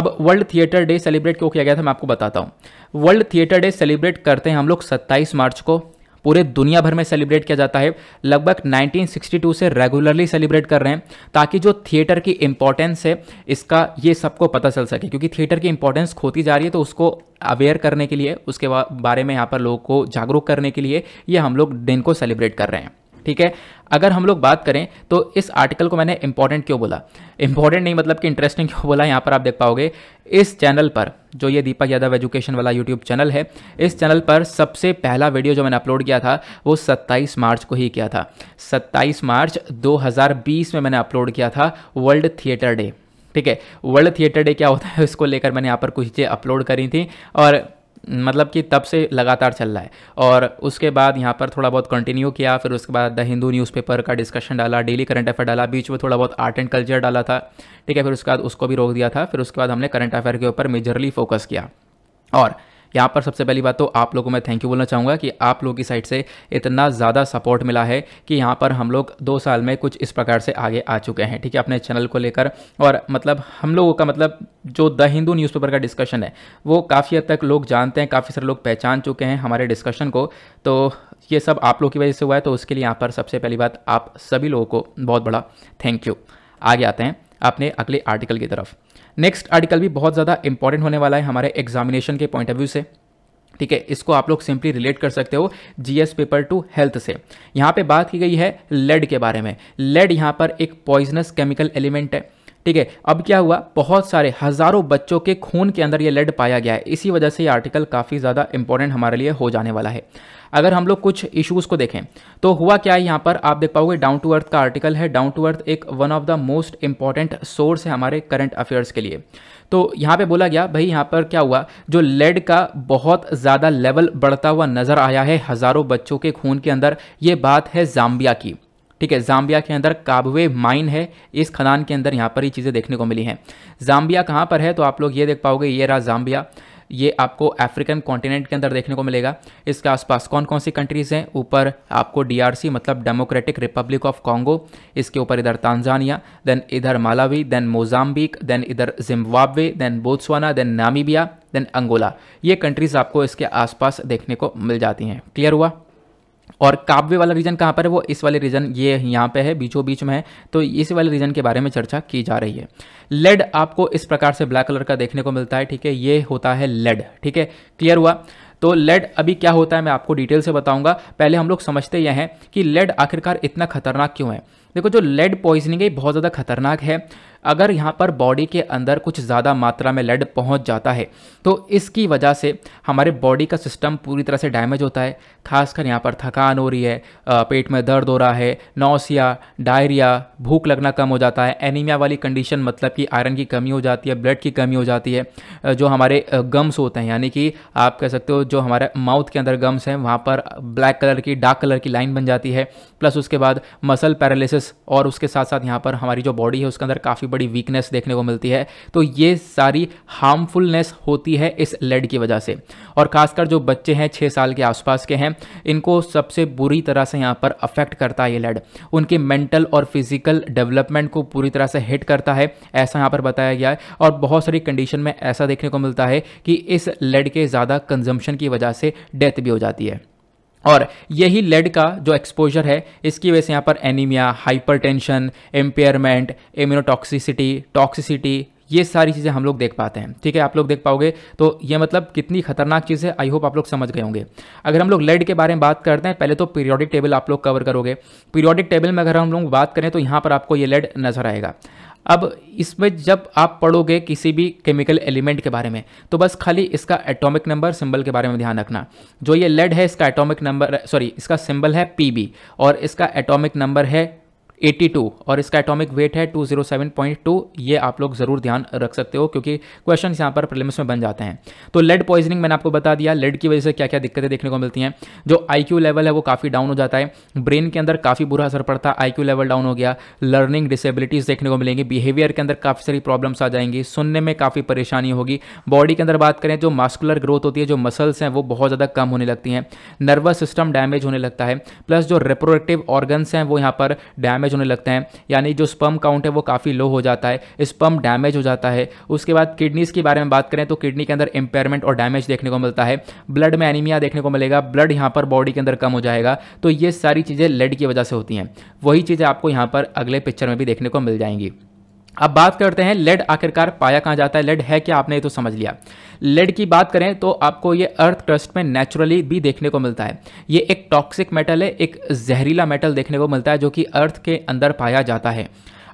अब वर्ल्ड थिएटर डे सेलिब्रेट क्यों किया गया था मैं आपको बताता हूँ वर्ल्ड थिएटर डे सेलिब्रेट करते हैं हम लोग सत्ताईस मार्च को पूरे दुनिया भर में सेलिब्रेट किया जाता है लगभग 1962 से रेगुलरली सेलिब्रेट कर रहे हैं ताकि जो थिएटर की इंपॉर्टेंस है इसका ये सबको पता चल सके क्योंकि थिएटर की इंपॉर्टेंस खोती जा रही है तो उसको अवेयर करने के लिए उसके बारे में यहाँ पर लोगों को जागरूक करने के लिए ये हम लोग दिन को सेलिब्रेट कर रहे हैं ठीक है अगर हम लोग बात करें तो इस आर्टिकल को मैंने इंपॉर्टेंट क्यों बोला इंपॉर्टेंट नहीं मतलब कि इंटरेस्टिंग [LAUGHS] क्यों बोला यहाँ पर आप देख पाओगे इस चैनल पर जो ये दीपक यादव एजुकेशन वाला यूट्यूब चैनल है इस चैनल पर सबसे पहला वीडियो जो मैंने अपलोड किया था वो 27 मार्च को ही किया था 27 मार्च 2020 में मैंने अपलोड किया था वर्ल्ड थिएटर डे ठीक है वर्ल्ड थिएटर डे क्या होता है उसको लेकर मैंने यहाँ पर कुछ चीज़ें अपलोड करी थी और मतलब कि तब से लगातार चल रहा है और उसके बाद यहाँ पर थोड़ा बहुत कंटिन्यू किया फिर उसके बाद द हिंदू न्यूज़पेपर का डिस्कशन डाला डेली करंट अफेयर डाला बीच में थोड़ा बहुत आर्ट एंड कल्चर डाला था ठीक है फिर उसके बाद उसको भी रोक दिया था फिर उसके बाद हमने करंट अफेयर के ऊपर मेजरली फोकस किया और यहाँ पर सबसे पहली बात तो आप लोगों को मैं थैंक यू बोलना चाहूँगा कि आप लोगों की साइड से इतना ज़्यादा सपोर्ट मिला है कि यहाँ पर हम लोग दो साल में कुछ इस प्रकार से आगे आ चुके हैं ठीक है अपने चैनल को लेकर और मतलब हम लोगों का मतलब जो द हिंदू न्यूज़पेपर का डिस्कशन है वो काफ़ी हद तक लोग जानते हैं काफ़ी सारे लोग पहचान चुके हैं हमारे डिस्कशन को तो ये सब आप लोग की वजह से हुआ है तो उसके लिए यहाँ पर सबसे पहली बात आप सभी लोगों को बहुत बड़ा थैंक यू आगे आते हैं अपने अगले आर्टिकल की तरफ नेक्स्ट आर्टिकल भी बहुत ज़्यादा इंपॉर्टेंट होने वाला है हमारे एग्जामिनेशन के पॉइंट ऑफ व्यू से ठीक है इसको आप लोग सिंपली रिलेट कर सकते हो जीएस पेपर टू हेल्थ से यहाँ पे बात की गई है लेड के बारे में लेड यहाँ पर एक पॉइजनस केमिकल एलिमेंट है ठीक है अब क्या हुआ बहुत सारे हज़ारों बच्चों के खून के अंदर ये लेड पाया गया है इसी वजह से ये आर्टिकल काफ़ी ज़्यादा इंपॉर्टेंट हमारे लिए हो जाने वाला है अगर हम लोग कुछ इशूज़ को देखें तो हुआ क्या है यहाँ पर आप देख पाओगे डाउन टू अर्थ का आर्टिकल है डाउन टू अर्थ एक one of the most important source है हमारे करंट अफेयर्स के लिए तो यहाँ पे बोला गया भाई यहाँ पर क्या हुआ जो लेड का बहुत ज़्यादा लेवल बढ़ता हुआ नज़र आया है हज़ारों बच्चों के खून के अंदर ये बात है जाम्बिया की ठीक है जाम्बिया के अंदर काबवे माइन है इस खदान के अंदर यहाँ पर ये चीज़ें देखने को मिली हैं जाम्बिया कहाँ पर है तो आप लोग ये देख पाओगे ये रहा जाम्बिया ये आपको अफ्रीकन कॉन्टिनेंट के अंदर देखने को मिलेगा इसके आसपास कौन कौन सी कंट्रीज़ हैं ऊपर आपको डीआरसी मतलब डेमोक्रेटिक रिपब्लिक ऑफ कॉन्गो इसके ऊपर इधर तांजानिया देन इधर मालावी देन मोजाम्बिक देन इधर Zimbabwe then Botswana then Namibia then Angola ये कंट्रीज़ आपको इसके आसपास देखने को मिल जाती हैं क्लियर हुआ और काव्य वाला रीजन कहाँ पर है वो इस वाले रीजन ये यहाँ पे है बीचों बीच में है तो इस वाले रीजन के बारे में चर्चा की जा रही है लेड आपको इस प्रकार से ब्लैक कलर का देखने को मिलता है ठीक है ये होता है लेड ठीक है क्लियर हुआ तो लेड अभी क्या होता है मैं आपको डिटेल से बताऊंगा पहले हम लोग समझते यह हैं कि लेड आखिरकार इतना खतरनाक क्यों है देखो जो लेड पॉइजनिंग है बहुत ज़्यादा खतरनाक है अगर यहाँ पर बॉडी के अंदर कुछ ज़्यादा मात्रा में लेड पहुँच जाता है तो इसकी वजह से हमारे बॉडी का सिस्टम पूरी तरह से डैमेज होता है खासकर यहाँ पर थकान हो रही है पेट में दर्द हो रहा है नौसिया डायरिया भूख लगना कम हो जाता है एनीमिया वाली कंडीशन मतलब कि आयरन की कमी हो जाती है ब्लड की कमी हो जाती है जो हमारे गम्स होते हैं यानी कि आप कह सकते हो जो हमारे माउथ के अंदर गम्स हैं वहाँ पर ब्लैक कलर की डार्क कलर की लाइन बन जाती है प्लस उसके बाद मसल पैरालिसिस और उसके साथ साथ यहाँ पर हमारी जो बॉडी है उसके अंदर काफ़ी बड़ी वीकनेस देखने को मिलती है तो ये सारी हार्मफुलनेस होती है इस लेड की वजह से और खासकर जो बच्चे हैं छः साल के आसपास के हैं इनको सबसे बुरी तरह से यहाँ पर अफेक्ट करता है ये लेड उनके मेंटल और फिजिकल डेवलपमेंट को पूरी तरह से हिट करता है ऐसा यहाँ पर बताया गया है और बहुत सारी कंडीशन में ऐसा देखने को मिलता है कि इस लेड के ज़्यादा कंजम्पशन की वजह से डेथ भी हो जाती है और यही लेड का जो एक्सपोजर है इसकी वजह से यहाँ पर anaemia hypertension impairment immunotoxicity toxicity ये सारी चीज़ें हम लोग देख पाते हैं ठीक है आप लोग देख पाओगे तो ये मतलब कितनी खतरनाक चीज़ है आई होप आप लोग समझ गए होंगे अगर हम लोग लेड के बारे में बात करते हैं पहले तो पीरियोडिक टेबल आप लोग कवर करोगे पीरियोडिक टेबल में अगर हम लोग बात करें तो यहाँ पर आपको ये लेड नजर आएगा अब इसमें जब आप पढ़ोगे किसी भी केमिकल एलिमेंट के बारे में तो बस खाली इसका एटॉमिक नंबर सिंबल के बारे में ध्यान रखना जो ये लेड है इसका एटॉमिक नंबर सॉरी इसका सिंबल है पी और इसका एटॉमिक नंबर है 82 और इसका एटॉमिक वेट है 207.2 ये आप लोग ज़रूर ध्यान रख सकते हो क्योंकि क्वेश्चन यहाँ पर प्रिलिम्स में बन जाते हैं तो लेड पॉइजनिंग मैंने आपको बता दिया लेड की वजह से क्या क्या दिक्कतें देखने को मिलती हैं जो आई लेवल है वो काफ़ी डाउन हो जाता है ब्रेन के अंदर काफ़ी बुरा असर पड़ता है आई लेवल डाउन हो गया लर्निंग डिसेबिलिटीज़ देखने को मिलेंगी बिहेवियर के अंदर काफ़ी सारी प्रॉब्लम्स आ जाएंगी सुनने में काफ़ी परेशानी होगी बॉडी के अंदर बात करें जो मास्कुलर ग्रोथ होती है जो मसल्स हैं वो बहुत ज़्यादा कम होने लगती हैं नर्वस सिस्टम डैमेज होने लगता है प्लस जो रिप्रोडक्टिव ऑर्गन्स हैं वो यहाँ पर डैमेज डैमेज होने लगते हैं यानी जो स्पम काउंट है वो काफ़ी लो हो जाता है स्पम डैमेज हो जाता है उसके बाद किडनीज़ के बारे में बात करें तो किडनी के अंदर इंपेयरमेंट और डैमेज देखने को मिलता है ब्लड में एनीमिया देखने को मिलेगा ब्लड यहाँ पर बॉडी के अंदर कम हो जाएगा तो ये सारी चीज़ें लेड की वजह से होती हैं वही चीज़ें आपको यहाँ पर अगले पिक्चर में भी देखने को मिल जाएंगी अब बात करते हैं लेड आखिरकार पाया कहाँ जाता है लेड है क्या आपने ये तो समझ लिया लेड की बात करें तो आपको ये अर्थ क्रस्ट में नेचुरली भी देखने को मिलता है ये एक टॉक्सिक मेटल है एक जहरीला मेटल देखने को मिलता है जो कि अर्थ के अंदर पाया जाता है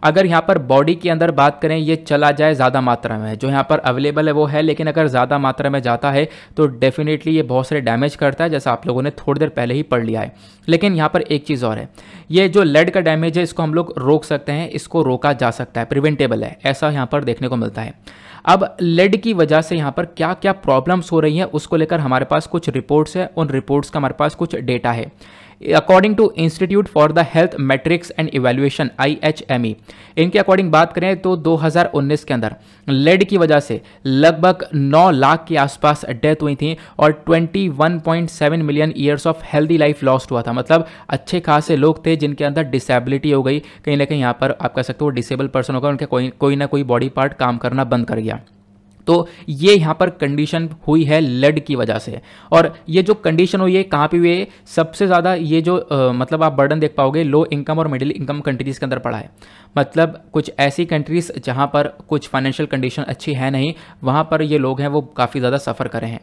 अगर यहाँ पर बॉडी के अंदर बात करें ये चला जाए ज़्यादा मात्रा में जो यहाँ पर अवेलेबल है वो है लेकिन अगर ज़्यादा मात्रा में जाता है तो डेफिनेटली ये बहुत सारे डैमेज करता है जैसा आप लोगों ने थोड़ी देर पहले ही पढ़ लिया है लेकिन यहाँ पर एक चीज़ और है ये जो लेड का डैमेज है इसको हम लोग रोक सकते हैं इसको रोका जा सकता है प्रिवेंटेबल है ऐसा यहाँ पर देखने को मिलता है अब लेड की वजह से यहाँ पर क्या क्या प्रॉब्लम्स हो रही हैं उसको लेकर हमारे पास कुछ रिपोर्ट्स है उन रिपोर्ट्स का हमारे पास कुछ डेटा है according to Institute for the Health Metrics and Evaluation ई इनके अकॉर्डिंग बात करें तो 2019 के अंदर लेड की वजह से लगभग 9 लाख के आसपास डेथ हुई थी और 21.7 million years of healthy life lost हुआ था मतलब अच्छे खासे लोग थे जिनके अंदर डिसेबिलिटी हो गई कहीं ना कहीं यहाँ पर आप कह सकते हो डिसेबल पर्सन होगा उनके कोई कोई ना कोई बॉडी पार्ट काम करना बंद कर गया तो ये यहाँ पर कंडीशन हुई है लेड की वजह से और ये जो कंडीशन हुई है कहाँ पे हुई है सबसे ज़्यादा ये जो आ, मतलब आप बर्डन देख पाओगे लो इनकम और मिडिल इनकम कंट्रीज़ के अंदर पड़ा है मतलब कुछ ऐसी कंट्रीज़ जहाँ पर कुछ फाइनेंशियल कंडीशन अच्छी है नहीं वहाँ पर ये लोग हैं वो काफ़ी ज़्यादा सफ़र करें हैं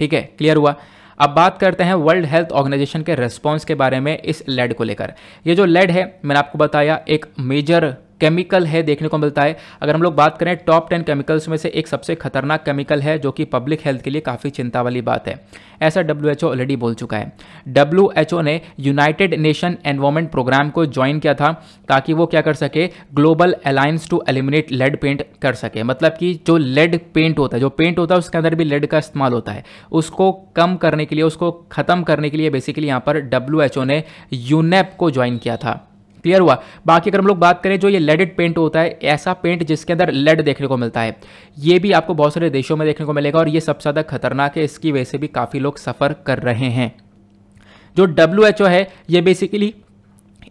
ठीक है क्लियर हुआ अब बात करते हैं वर्ल्ड हेल्थ ऑर्गेनाइजेशन के रेस्पॉन्स के बारे में इस लेड को लेकर ये जो लेड है मैंने आपको बताया एक मेजर केमिकल है देखने को मिलता है अगर हम लोग बात करें टॉप टेन केमिकल्स में से एक सबसे खतरनाक केमिकल है जो कि पब्लिक हेल्थ के लिए काफ़ी चिंता वाली बात है ऐसा डब्ल्यू एच ऑलरेडी बोल चुका है डब्ल्यू एच ने यूनाइटेड नेशन एनवायरमेंट प्रोग्राम को ज्वाइन किया था ताकि वो क्या कर सके global alliance to eliminate lead paint कर सके मतलब कि जो लेड पेंट होता है जो पेंट होता है उसके अंदर भी लेड का इस्तेमाल होता है उसको कम करने के लिए उसको ख़त्म करने के लिए बेसिकली यहाँ पर डब्ल्यू ने यूनेप को ज्वाइन किया था क्लियर हुआ बाकी अगर हम लोग बात करें जो ये लेडेड पेंट होता है ऐसा पेंट जिसके अंदर लेड देखने को मिलता है ये भी आपको बहुत सारे देशों में देखने को मिलेगा और ये सबसे ज़्यादा खतरनाक है इसकी वजह से भी काफ़ी लोग सफ़र कर रहे हैं जो डब्ल्यू है ये बेसिकली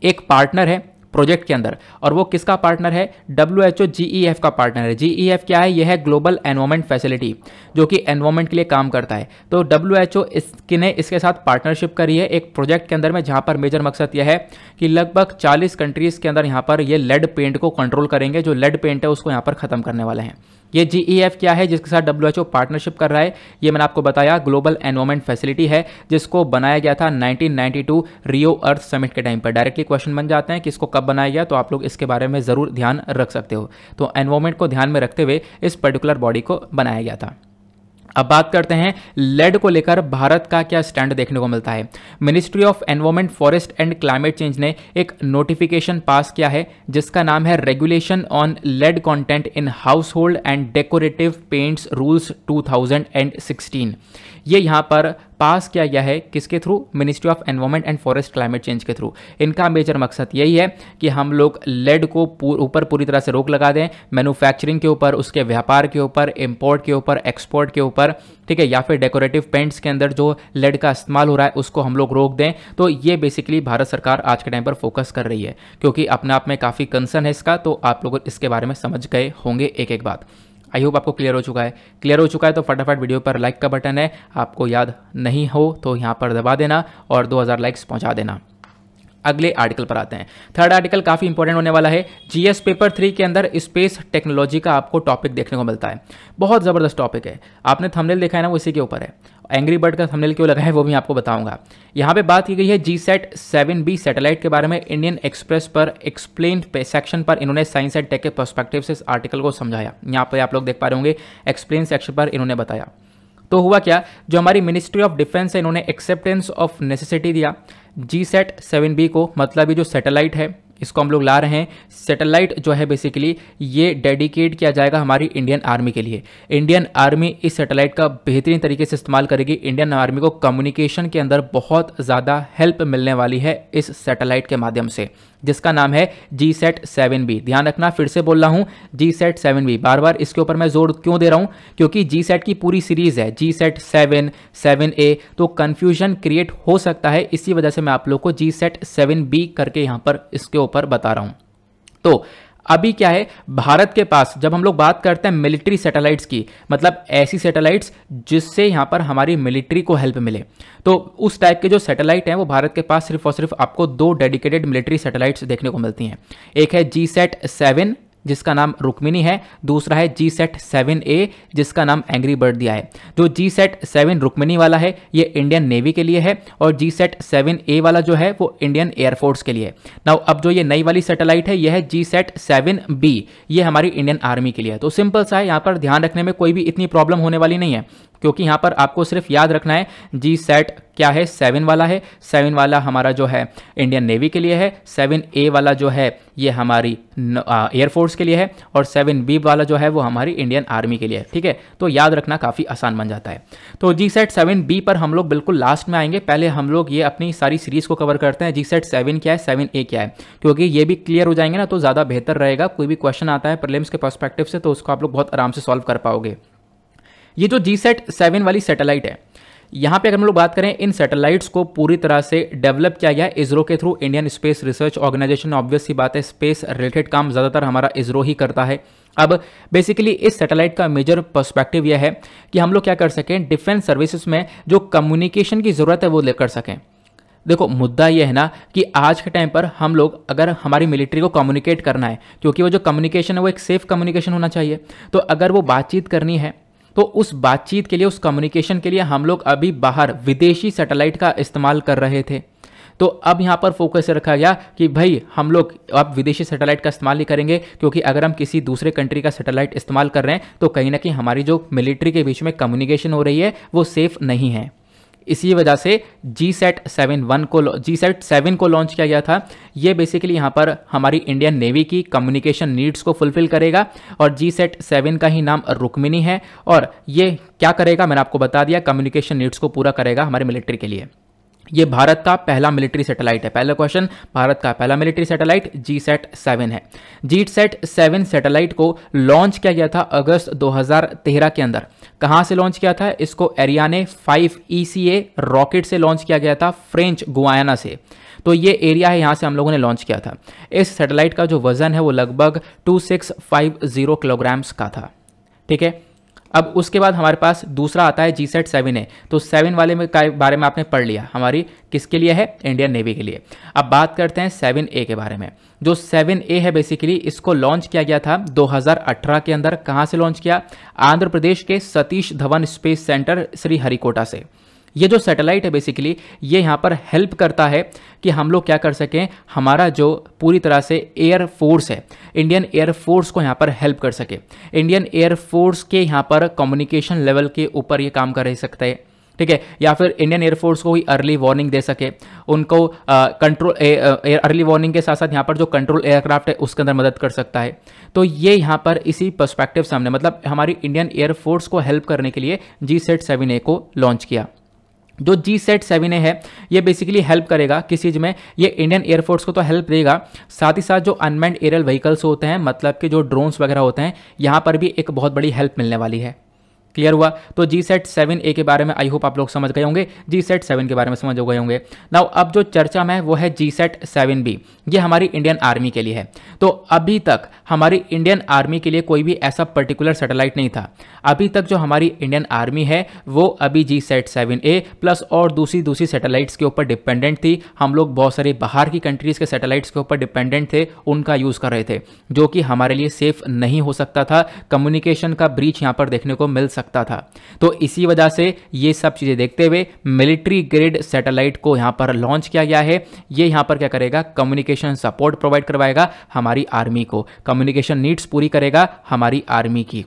एक पार्टनर है प्रोजेक्ट के अंदर और वो किसका पार्टनर है W H O G E F का पार्टनर है जी ई एफ क्या है यह है ग्लोबल एनवायरमेंट फैसिलिटी जो कि एनवायरमेंट के लिए काम करता है तो डब्ल्यू एच ओ इसने इसके साथ पार्टनरशिप करी है एक प्रोजेक्ट के अंदर में जहाँ पर मेजर मकसद यह है कि लगभग चालीस कंट्रीज़ के अंदर यहाँ पर ये लेड पेंट को कंट्रोल करेंगे जो लेड पेंट है उसको यहाँ पर ख़त्म करने वाले हैं ये जी e क्या है जिसके साथ डब्ल्यू पार्टनरशिप कर रहा है ये मैंने आपको बताया ग्लोबल एनवायरमेंट फैसिलिटी है जिसको बनाया गया था 1992 रियो अर्थ समिट के टाइम पर डायरेक्टली क्वेश्चन बन जाते हैं कि इसको कब बनाया गया तो आप लोग इसके बारे में ज़रूर ध्यान रख सकते हो तो एनवायरमेंट को ध्यान में रखते हुए इस पर्टिकुलर बॉडी को बनाया गया था अब बात करते हैं लेड को लेकर भारत का क्या स्टैंड देखने को मिलता है Ministry of Environment Forest and Climate Change ने एक नोटिफिकेशन पास किया है जिसका नाम है regulation on lead content in household and decorative paints rules 2016 ये यहाँ पर पास किया गया है किसके through Ministry of Environment and Forest Climate Change के थ्रू इनका मेजर मकसद यही है कि हम लोग लेड को ऊपर पूरी तरह से रोक लगा दें मैन्युफैक्चरिंग के ऊपर उसके व्यापार के ऊपर इम्पोर्ट के ऊपर एक्सपोर्ट के ऊपर ठीक है या फिर डेकोरेटिव पेंट्स के अंदर जो लेड का इस्तेमाल हो रहा है उसको हम लोग रोक दें तो ये बेसिकली भारत सरकार आज के टाइम पर फोकस कर रही है क्योंकि अपने आप में काफ़ी कंसर्न है इसका तो आप लोग इसके बारे में समझ गए होंगे एक एक बात आई होप आपको क्लियर हो चुका है क्लियर हो चुका है तो फटाफट वीडियो पर लाइक का बटन है आपको याद नहीं हो तो यहाँ पर दबा देना और 2000 लाइक्स पहुँचा देना अगले आर्टिकल पर आते हैं थर्ड आर्टिकल काफ़ी इंपॉर्टेंट होने वाला है जीएस पेपर थ्री के अंदर स्पेस टेक्नोलॉजी का आपको टॉपिक देखने को मिलता है बहुत ज़बरदस्त टॉपिक है आपने थंबनेल देखा है ना वो इसी के ऊपर है एंग्री बर्ड का थंबनेल क्यों लगा है वो भी आपको बताऊंगा यहाँ पे बात की गई है G SAT seven B satellite के बारे में इंडियन एक्सप्रेस पर एक्सप्लेन सेक्शन पर इन्होंने साइंस एंड टेक के पर्सपेक्टिव से इस आर्टिकल को समझाया यहाँ पे आप लोग देख पा रहे होंगे एक्सप्लेन सेक्शन पर इन्होंने बताया तो हुआ क्या जो हमारी मिनिस्ट्री ऑफ डिफेंस है इन्होंने एक्सेप्टेंस ऑफ नेसेसिटी दिया जी सेट सेवन बी को मतलब ये जो सैटेलाइट है इसको हम लोग ला रहे हैं सेटेलाइट जो है बेसिकली ये डेडिकेट किया जाएगा हमारी इंडियन आर्मी के लिए इंडियन आर्मी इस सेटेलाइट का बेहतरीन तरीके से इस्तेमाल करेगी इंडियन आर्मी को कम्युनिकेशन के अंदर बहुत ज़्यादा हेल्प मिलने वाली है इस सैटेलाइट के माध्यम से जिसका नाम है जी सेट सेवन बी ध्यान रखना फिर से बोल रहा हूँ जी सेट सेवन बी बार बार इसके ऊपर मैं जोर क्यों दे रहा हूँ क्योंकि जी सेट की पूरी सीरीज है G SAT seven seven A तो कन्फ्यूजन क्रिएट हो सकता है इसी वजह से मैं आप लोग को जी सेट सेवन बी करके यहाँ पर इसके ऊपर बता रहा हूँ तो अभी क्या है भारत के पास जब हम लोग बात करते हैं मिलिट्री सैटेलाइट्स की मतलब ऐसी सैटेलाइट्स जिससे यहाँ पर हमारी मिलिट्री को हेल्प मिले तो उस टाइप के जो सैटेलाइट हैं वो भारत के पास सिर्फ और सिर्फ आपको दो डेडिकेटेड मिलिट्री सैटेलाइट्स देखने को मिलती हैं एक है जी सेट सेवन जिसका नाम रुक्मिनी है दूसरा है जी सेट सेवन ए जिसका नाम एंग्री बर्ड दिया है जो जी सेट सेवन रुक्मिनी वाला है ये इंडियन नेवी के लिए है और जी सेट सेवन ए वाला जो है वो इंडियन एयरफोर्स के लिए है नाउ अब जो ये नई वाली सैटेलाइट है यह है जी सेट सेवन बी ये हमारी इंडियन आर्मी के लिए है तो सिंपल सा है यहाँ पर ध्यान रखने में कोई भी इतनी प्रॉब्लम होने वाली नहीं है क्योंकि यहाँ पर आपको सिर्फ याद रखना है जी सेट क्या है सेवन वाला है सेवन वाला हमारा जो है इंडियन नेवी के लिए है सेवन ए वाला जो है ये हमारी एयरफोर्स के लिए है और सेवन बी वाला जो है वो हमारी इंडियन आर्मी के लिए है ठीक है तो याद रखना काफ़ी आसान बन जाता है तो जी सेट सेवन बी पर हम लोग बिल्कुल लास्ट में आएंगे पहले हम लोग ये अपनी सारी सीरीज़ को कवर करते हैं जी सेट सेवन क्या है सेवन ए क्या है क्योंकि ये भी क्लियर हो जाएंगे ना तो ज़्यादा बेहतर रहेगा कोई भी क्वेश्चन आता है प्रलिम्स के परस्पेक्टिव से तो उसको आप लोग बहुत आराम से सॉल्व कर पाओगे ये जो जी सेट सेवन वाली सैटेलाइट है यहाँ पे अगर हम लोग बात करें इन सैटेलाइट्स को पूरी तरह से डेवलप किया गया इसरो के through Indian Space Research Organization obvious ही बात है स्पेस रिलेटेड काम ज़्यादातर हमारा इसरो ही करता है अब बेसिकली इस सैटेलाइट का मेजर पर्सपेक्टिव यह है कि हम लोग क्या कर सकें डिफेंस सर्विसेज में जो कम्युनिकेशन की ज़रूरत है वो ले कर सकें देखो मुद्दा यह है ना कि आज के टाइम पर हम लोग अगर हमारी मिलिट्री को कम्युनिकेट करना है क्योंकि वो जो कम्युनिकेशन है वो एक सेफ कम्युनिकेशन होना चाहिए तो अगर वो बातचीत करनी है तो उस बातचीत के लिए उस कम्युनिकेशन के लिए हम लोग अभी बाहर विदेशी सैटेलाइट का इस्तेमाल कर रहे थे तो अब यहाँ पर फोकस रखा गया कि भाई हम लोग अब विदेशी सैटेलाइट का इस्तेमाल नहीं करेंगे क्योंकि अगर हम किसी दूसरे कंट्री का सैटेलाइट इस्तेमाल कर रहे हैं तो कहीं ना कहीं हमारी जो मिलिट्री के बीच में कम्युनिकेशन हो रही है वो सेफ़ नहीं है इसी वजह से जी सेट सेवन वन को जी सेट सेवन को लॉन्च किया गया था ये बेसिकली यहाँ पर हमारी इंडियन नेवी की कम्युनिकेशन नीड्स को फुलफिल करेगा और जी सेट सेवन का ही नाम रुक्मिनी है और ये क्या करेगा मैंने आपको बता दिया कम्युनिकेशन नीड्स को पूरा करेगा हमारे मिलिट्री के लिए ये भारत का पहला मिलिट्री सैटेलाइट है पहला क्वेश्चन भारत का पहला military satellite G SAT seven है जी सेट सेवन सैटेलाइट को लॉन्च किया गया था अगस्त 2013 के अंदर कहाँ से लॉन्च किया था इसको एरियाने फाइव ई रॉकेट से लॉन्च किया गया था फ्रेंच गुआना से तो ये एरिया है यहाँ से हम लोगों ने लॉन्च किया था इस सेटेलाइट का जो वजन है वो लगभग टू किलोग्राम्स का था ठीक है अब उसके बाद हमारे पास दूसरा आता है जी सेट सेवन ए तो सेवन वाले में बारे में आपने पढ़ लिया हमारी किसके लिए है इंडियन नेवी के लिए अब बात करते हैं सेवन ए के बारे में जो सेवन ए है बेसिकली इसको लॉन्च किया गया था 2018 के अंदर कहाँ से लॉन्च किया आंध्र प्रदेश के Satish Dhawan Space Centre Sriharikota से ये जो सैटेलाइट है बेसिकली ये यहाँ पर हेल्प करता है कि हम लोग क्या कर सकें हमारा जो पूरी तरह से एयर फोर्स है इंडियन एयर फोर्स को यहाँ पर हेल्प कर सके इंडियन एयर फोर्स के यहाँ पर कम्युनिकेशन लेवल के ऊपर ये काम कर सकता है ठीक है या फिर इंडियन एयरफोर्स को ही अर्ली वार्निंग दे सके उनको कंट्रोल अर्ली वार्निंग के साथ साथ यहाँ पर जो कंट्रोल एयरक्राफ्ट है उसके अंदर मदद कर सकता है तो ये यहाँ पर इसी पर्सपेक्टिव सामने मतलब हमारी इंडियन एयरफोर्स को हेल्प करने के लिए जी सेट सेवन ए को लॉन्च किया जो जी सेट सेवन ए है ये बेसिकली हेल्प करेगा किस चीज़ में ये इंडियन एयरफोर्स को तो हेल्प देगा साथ ही साथ जो अनमैंड एरियल व्हीकल्स होते हैं मतलब कि जो ड्रोन्स वगैरह होते हैं यहाँ पर भी एक बहुत बड़ी हेल्प मिलने वाली है क्लियर हुआ तो जी सेट सेवन ए के बारे में आई होप आप लोग समझ गए होंगे जी सेट सेवन के बारे में समझ हो गए होंगे नाउ अब जो चर्चा में वो है जी सेट सेवन बी ये हमारी इंडियन आर्मी के लिए है तो अभी तक हमारी इंडियन आर्मी के लिए कोई भी ऐसा पर्टिकुलर सेटेलाइट नहीं था अभी तक जो हमारी इंडियन आर्मी है वो अभी G SAT seven A plus और दूसरी दूसरी सेटेलाइट्स के ऊपर डिपेंडेंट थी हम लोग बहुत सारे बाहर की कंट्रीज़ के सेटेलाइट्स के ऊपर डिपेंडेंट थे उनका यूज़ कर रहे थे जो कि हमारे लिए सेफ नहीं हो सकता था कम्युनिकेशन का ब्रीच यहाँ पर देखने को मिल सकता सकता था तो इसी वजह से ये सब चीज़ें देखते हुए मिलिट्री ग्रेड सैटेलाइट को यहाँ पर लॉन्च किया गया है ये यहाँ पर क्या करेगा कम्युनिकेशन सपोर्ट प्रोवाइड करवाएगा हमारी आर्मी को कम्युनिकेशन नीड्स पूरी करेगा हमारी आर्मी की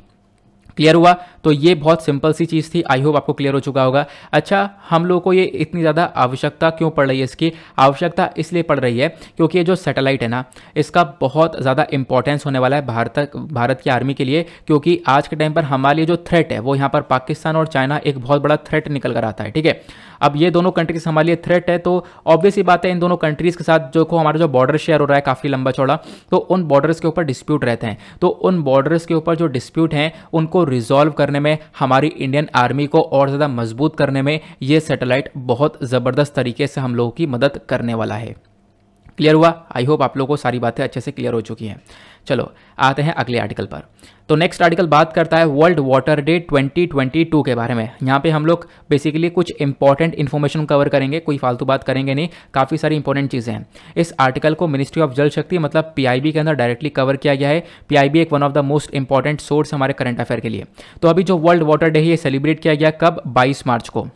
क्लियर हुआ तो ये बहुत सिंपल सी चीज़ थी आई होप आपको क्लियर हो चुका होगा अच्छा हम लोगों को ये इतनी ज़्यादा आवश्यकता क्यों पड़ रही है इसकी आवश्यकता इसलिए पड़ रही है क्योंकि ये जो सैटेलाइट है ना इसका बहुत ज़्यादा इंपॉर्टेंस होने वाला है भारत भारत की आर्मी के लिए क्योंकि आज के टाइम पर हमारे लिए जो थ्रेट है वो यहाँ पर पाकिस्तान और चाइना एक बहुत बड़ा थ्रेट निकल कर आता है ठीक है अब ये दोनों कंट्रीज हमारे लिए थ्रेट है तो ऑब्वियस ही बात है इन दोनों कंट्रीज़ के साथ जो को हमारा जो बॉर्डर शेयर हो रहा है काफ़ी लंबा चौड़ा तो उन बॉर्डर्स के ऊपर डिस्प्यूट रहते हैं तो उन बॉर्डर्स के ऊपर जो डिस्प्यूट हैं उनको रिजॉल्व कर करने में हमारी इंडियन आर्मी को और ज़्यादा मजबूत करने में ये सैटेलाइट बहुत ज़बरदस्त तरीके से हम लोगों की मदद करने वाला है क्लियर हुआ आई होप आप लोगों को सारी बातें अच्छे से क्लियर हो चुकी हैं चलो आते हैं अगले आर्टिकल पर तो नेक्स्ट आर्टिकल बात करता है वर्ल्ड वाटर डे 2022 के बारे में यहाँ पे हम लोग बेसिकली कुछ इंपॉर्टेंट इन्फॉर्मेशन कवर करेंगे कोई फालतू बात करेंगे नहीं काफ़ी सारी इंपॉर्टेंट चीज़ें हैं इस आर्टिकल को मिनिस्ट्री ऑफ जल शक्ति मतलब पी के अंदर डायरेक्टली कवर किया गया है पी एक one of the most important source हमारे करंट अफेयर के लिए तो अभी जो वर्ल्ड वाटर डे है ये सेलिब्रेट किया गया कब बाईस मार्च को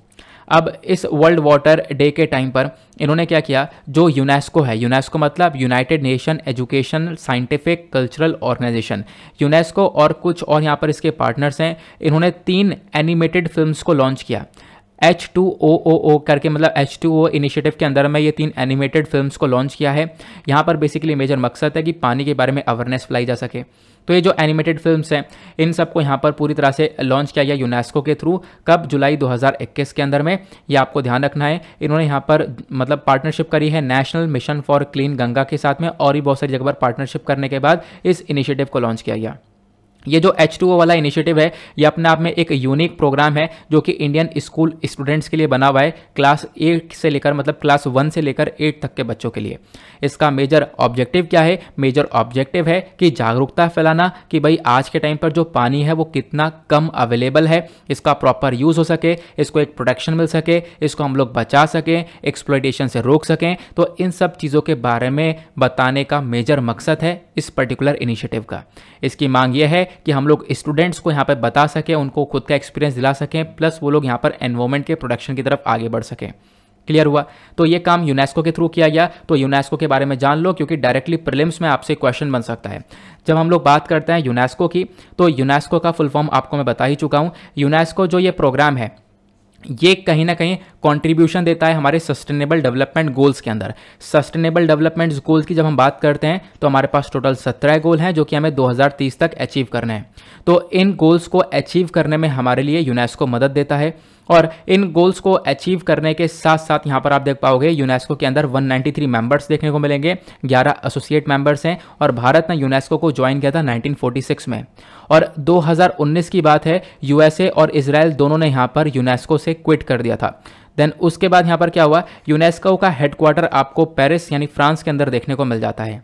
अब इस वर्ल्ड वाटर डे के टाइम पर इन्होंने क्या किया जो यूनेस्को है यूनेस्को मतलब United Nation Education Scientific Cultural Organization UNESCO और कुछ और यहाँ पर इसके पार्टनर्स हैं इन्होंने तीन एनिमेटेड फिल्म्स को लॉन्च किया H two O O O करके मतलब एच टू ओ इनिशिएटिव के अंदर में ये तीन एनिमेटेड फिल्म्स को लॉन्च किया है यहाँ पर बेसिकली मेजर मकसद है कि पानी के बारे में अवेयरनेस फैलाई जा सके तो ये जो एनिमेटेड फिल्म्स हैं इन सबको यहाँ पर पूरी तरह से लॉन्च किया गया यूनेस्को के थ्रू कब जुलाई 2021 के अंदर में ये आपको ध्यान रखना है इन्होंने यहाँ पर मतलब पार्टनरशिप करी है National Mission for Clean Ganga के साथ में और भी बहुत सारी जगह पर पार्टनरशिप करने के बाद इस इनिशिएटिव को लॉन्च किया गया ये जो एच टू ओ वाला इनिशिएटिव है ये अपने आप में एक यूनिक प्रोग्राम है जो कि इंडियन स्कूल स्टूडेंट्स के लिए बना हुआ है क्लास एट से लेकर मतलब क्लास वन से लेकर एट तक के बच्चों के लिए इसका मेजर ऑब्जेक्टिव क्या है मेजर ऑब्जेक्टिव है कि जागरूकता फैलाना कि भाई आज के टाइम पर जो पानी है वो कितना कम अवेलेबल है इसका प्रॉपर यूज़ हो सके इसको एक प्रोटेक्शन मिल सके इसको हम लोग बचा सकें एक्सप्लोइटेशन से रोक सकें तो इन सब चीज़ों के बारे में बताने का मेजर मकसद है इस पर्टिकुलर इनिशिएटिव का इसकी मांग यह है कि हम लोग स्टूडेंट्स को यहाँ पर बता सकें उनको खुद का एक्सपीरियंस दिला सकें प्लस वो लोग यहाँ पर एनवायरमेंट के प्रोडक्शन की तरफ आगे बढ़ सकें क्लियर हुआ तो ये काम यूनेस्को के थ्रू किया गया तो यूनेस्को के बारे में जान लो क्योंकि डायरेक्टली प्रिलिम्स में आपसे क्वेश्चन बन सकता है जब हम लोग बात करते हैं यूनेस्को की तो यूनेस्को का फुल फॉर्म आपको मैं बता ही चुका हूँ यूनेस्को जो ये प्रोग्राम है ये कहीं ना कहीं कंट्रीब्यूशन देता है हमारे सस्टेनेबल डेवलपमेंट गोल्स के अंदर सस्टेनेबल डेवलपमेंट गोल्स की जब हम बात करते हैं तो हमारे पास टोटल सत्रह गोल हैं जो कि हमें 2030 तक अचीव करने हैं तो इन गोल्स को अचीव करने में हमारे लिए यूनेस्को मदद देता है और इन गोल्स को अचीव करने के साथ साथ यहाँ पर आप देख पाओगे यूनेस्को के अंदर 193 मेंबर्स देखने को मिलेंगे 11 एसोसिएट मेंबर्स हैं और भारत ने यूनेस्को को ज्वाइन किया था 1946 में और 2019 की बात है यूएसए और इसराइल दोनों ने यहाँ पर यूनेस्को से क्विट कर दिया था देन उसके बाद यहाँ पर क्या हुआ यूनेस्को का हेडक्वार्टर आपको पेरिस यानी फ्रांस के अंदर देखने को मिल जाता है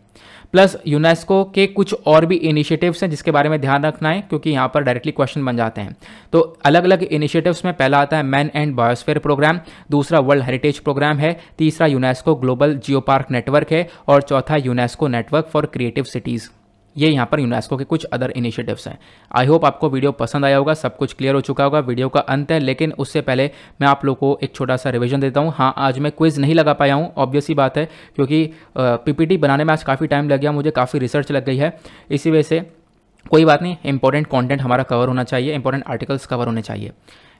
प्लस यूनेस्को के कुछ और भी इनिशिएटिव्स हैं जिसके बारे में ध्यान रखना है क्योंकि यहाँ पर डायरेक्टली क्वेश्चन बन जाते हैं तो अलग अलग इनिशिएटिव्स में पहला आता है मैन एंड बायोस्फेयर प्रोग्राम दूसरा वर्ल्ड हेरिटेज प्रोग्राम है तीसरा UNESCO global geopark network है और चौथा UNESCO network for creative cities ये यहाँ पर यूनेस्को के कुछ अदर इनिशिएटिव्स हैं आई होप आपको वीडियो पसंद आया होगा सब कुछ क्लियर हो चुका होगा वीडियो का अंत है लेकिन उससे पहले मैं आप लोग को एक छोटा सा रिवीजन देता हूँ हाँ आज मैं क्विज नहीं लगा पाया हूँ ऑब्वियस ही बात है क्योंकि पीपीटी बनाने में आज काफ़ी टाइम लग गया मुझे काफ़ी रिसर्च लग गई है इसी वजह से कोई बात नहीं इंपॉर्टेंट कॉन्टेंट हमारा कवर होना चाहिए इंपॉर्टेंट आर्टिकल्स कवर होने चाहिए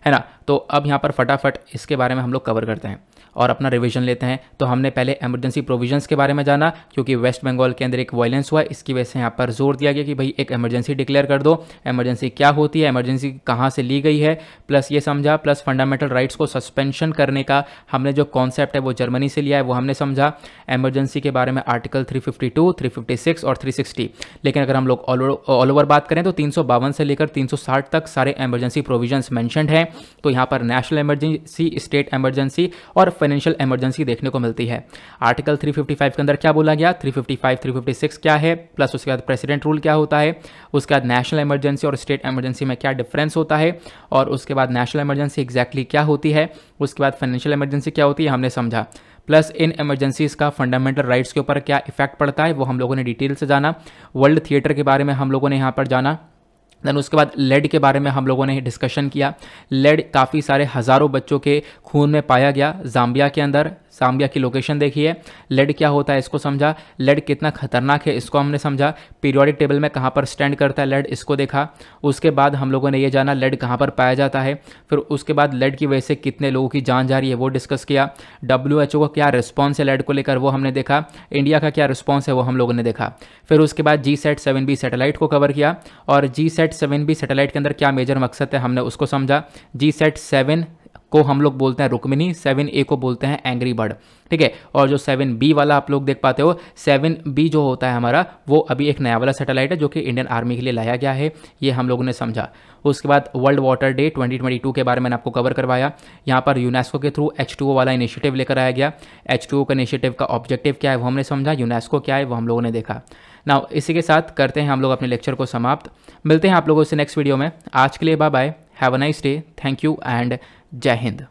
है ना तो अब यहाँ पर फटाफट इसके बारे में हम लोग कवर करते हैं और अपना रिविजन लेते हैं तो हमने पहले एमरजेंसी प्रोविजन के बारे में जाना क्योंकि वेस्ट बंगाल के अंदर एक वायलेंस हुआ इसकी वजह से यहाँ पर जोर दिया गया कि भाई एक एमरजेंसी डिक्लेयर कर दो एमरजेंसी क्या होती है एमरजेंसी कहाँ से ली गई है प्लस ये समझा प्लस फंडामेंटल राइट्स को सस्पेंशन करने का हमने जो कॉन्सेप्ट है वो जर्मनी से लिया है वो हमने समझा एमरजेंसी के बारे में आर्टिकल 352, 356 और 360 लेकिन अगर हम लोग ऑल ओवर बात करें तो तीन से लेकर 360 तक सारे एमरजेंसी प्रोविजंस मैंशनड हैं तो यहाँ पर नेशनल एमरजेंसी स्टेट एमरजेंसी और फाइनेंशियल इमरजेंसी देखने को मिलती है आर्टिकल 355 के अंदर क्या बोला गया 355 356 क्या है प्लस उसके बाद प्रेसिडेंट रूल क्या होता है उसके बाद नेशनल इमरजेंसी और स्टेट इमरजेंसी में क्या डिफरेंस होता है और उसके बाद नेशनल इमरजेंसी एक्जैक्टली क्या होती है उसके बाद फाइनेंशियल इमरजेंसी क्या होती है हमने समझा प्लस इन इमरजेंसीज का फंडामेंटल राइट्स के ऊपर क्या इफेक्ट पड़ता है वो हम लोगों ने डिटेल से जाना वर्ल्ड थिएटर के बारे में हम लोगों ने यहाँ पर जाना देन उसके बाद लेड के बारे में हम लोगों ने डिस्कशन किया लेड काफ़ी सारे हज़ारों बच्चों के खून में पाया गया जाम्बिया के अंदर सांबिया की लोकेशन देखी है लेड क्या होता है इसको समझा लेड कितना खतरनाक है इसको हमने समझा पीरियोडिक टेबल में कहाँ पर स्टैंड करता है लेड इसको देखा उसके बाद हम लोगों ने ये जाना लेड कहाँ पर पाया जाता है फिर उसके बाद लेड की वजह से कितने लोगों की जान जा रही है वो डिस्कस किया डब्ल्यू एच ओ का क्या रिस्पॉन्स है लेड को लेकर वो हमने देखा इंडिया का क्या रिस्पॉन्स है वो हम लोगों ने देखा फिर उसके बाद G SAT seven B satellite को कवर किया और G SAT seven B satellite के अंदर क्या मेजर मकसद है हमने उसको समझा जी सेट सेवन को हम लोग बोलते हैं रुक्मिनी सेवन ए को बोलते हैं एंग्री बर्ड ठीक है और जो सेवन बी वाला आप लोग देख पाते हो सेवन बी जो होता है हमारा वो अभी एक नया वाला सैटेलाइट है जो कि इंडियन आर्मी के लिए लाया गया है ये हम लोगों ने समझा उसके बाद वर्ल्ड वाटर डे 2022 के बारे में आपको कवर करवाया यहाँ पर यूनेस्को के थ्रू एच वाला इनिशिएटिव लेकर आया गया एच का इनिशिएटिव का ऑब्जेक्टिव क्या है वो हमने समझा यूनेस्को क्या है वो हम लोगों ने देखा ना इसी के साथ करते हैं हम लोग अपने लेक्चर को समाप्त मिलते हैं आप लोगों से नेक्स्ट वीडियो में आज के लिए bye bye have a nice day thank you and Jai Hind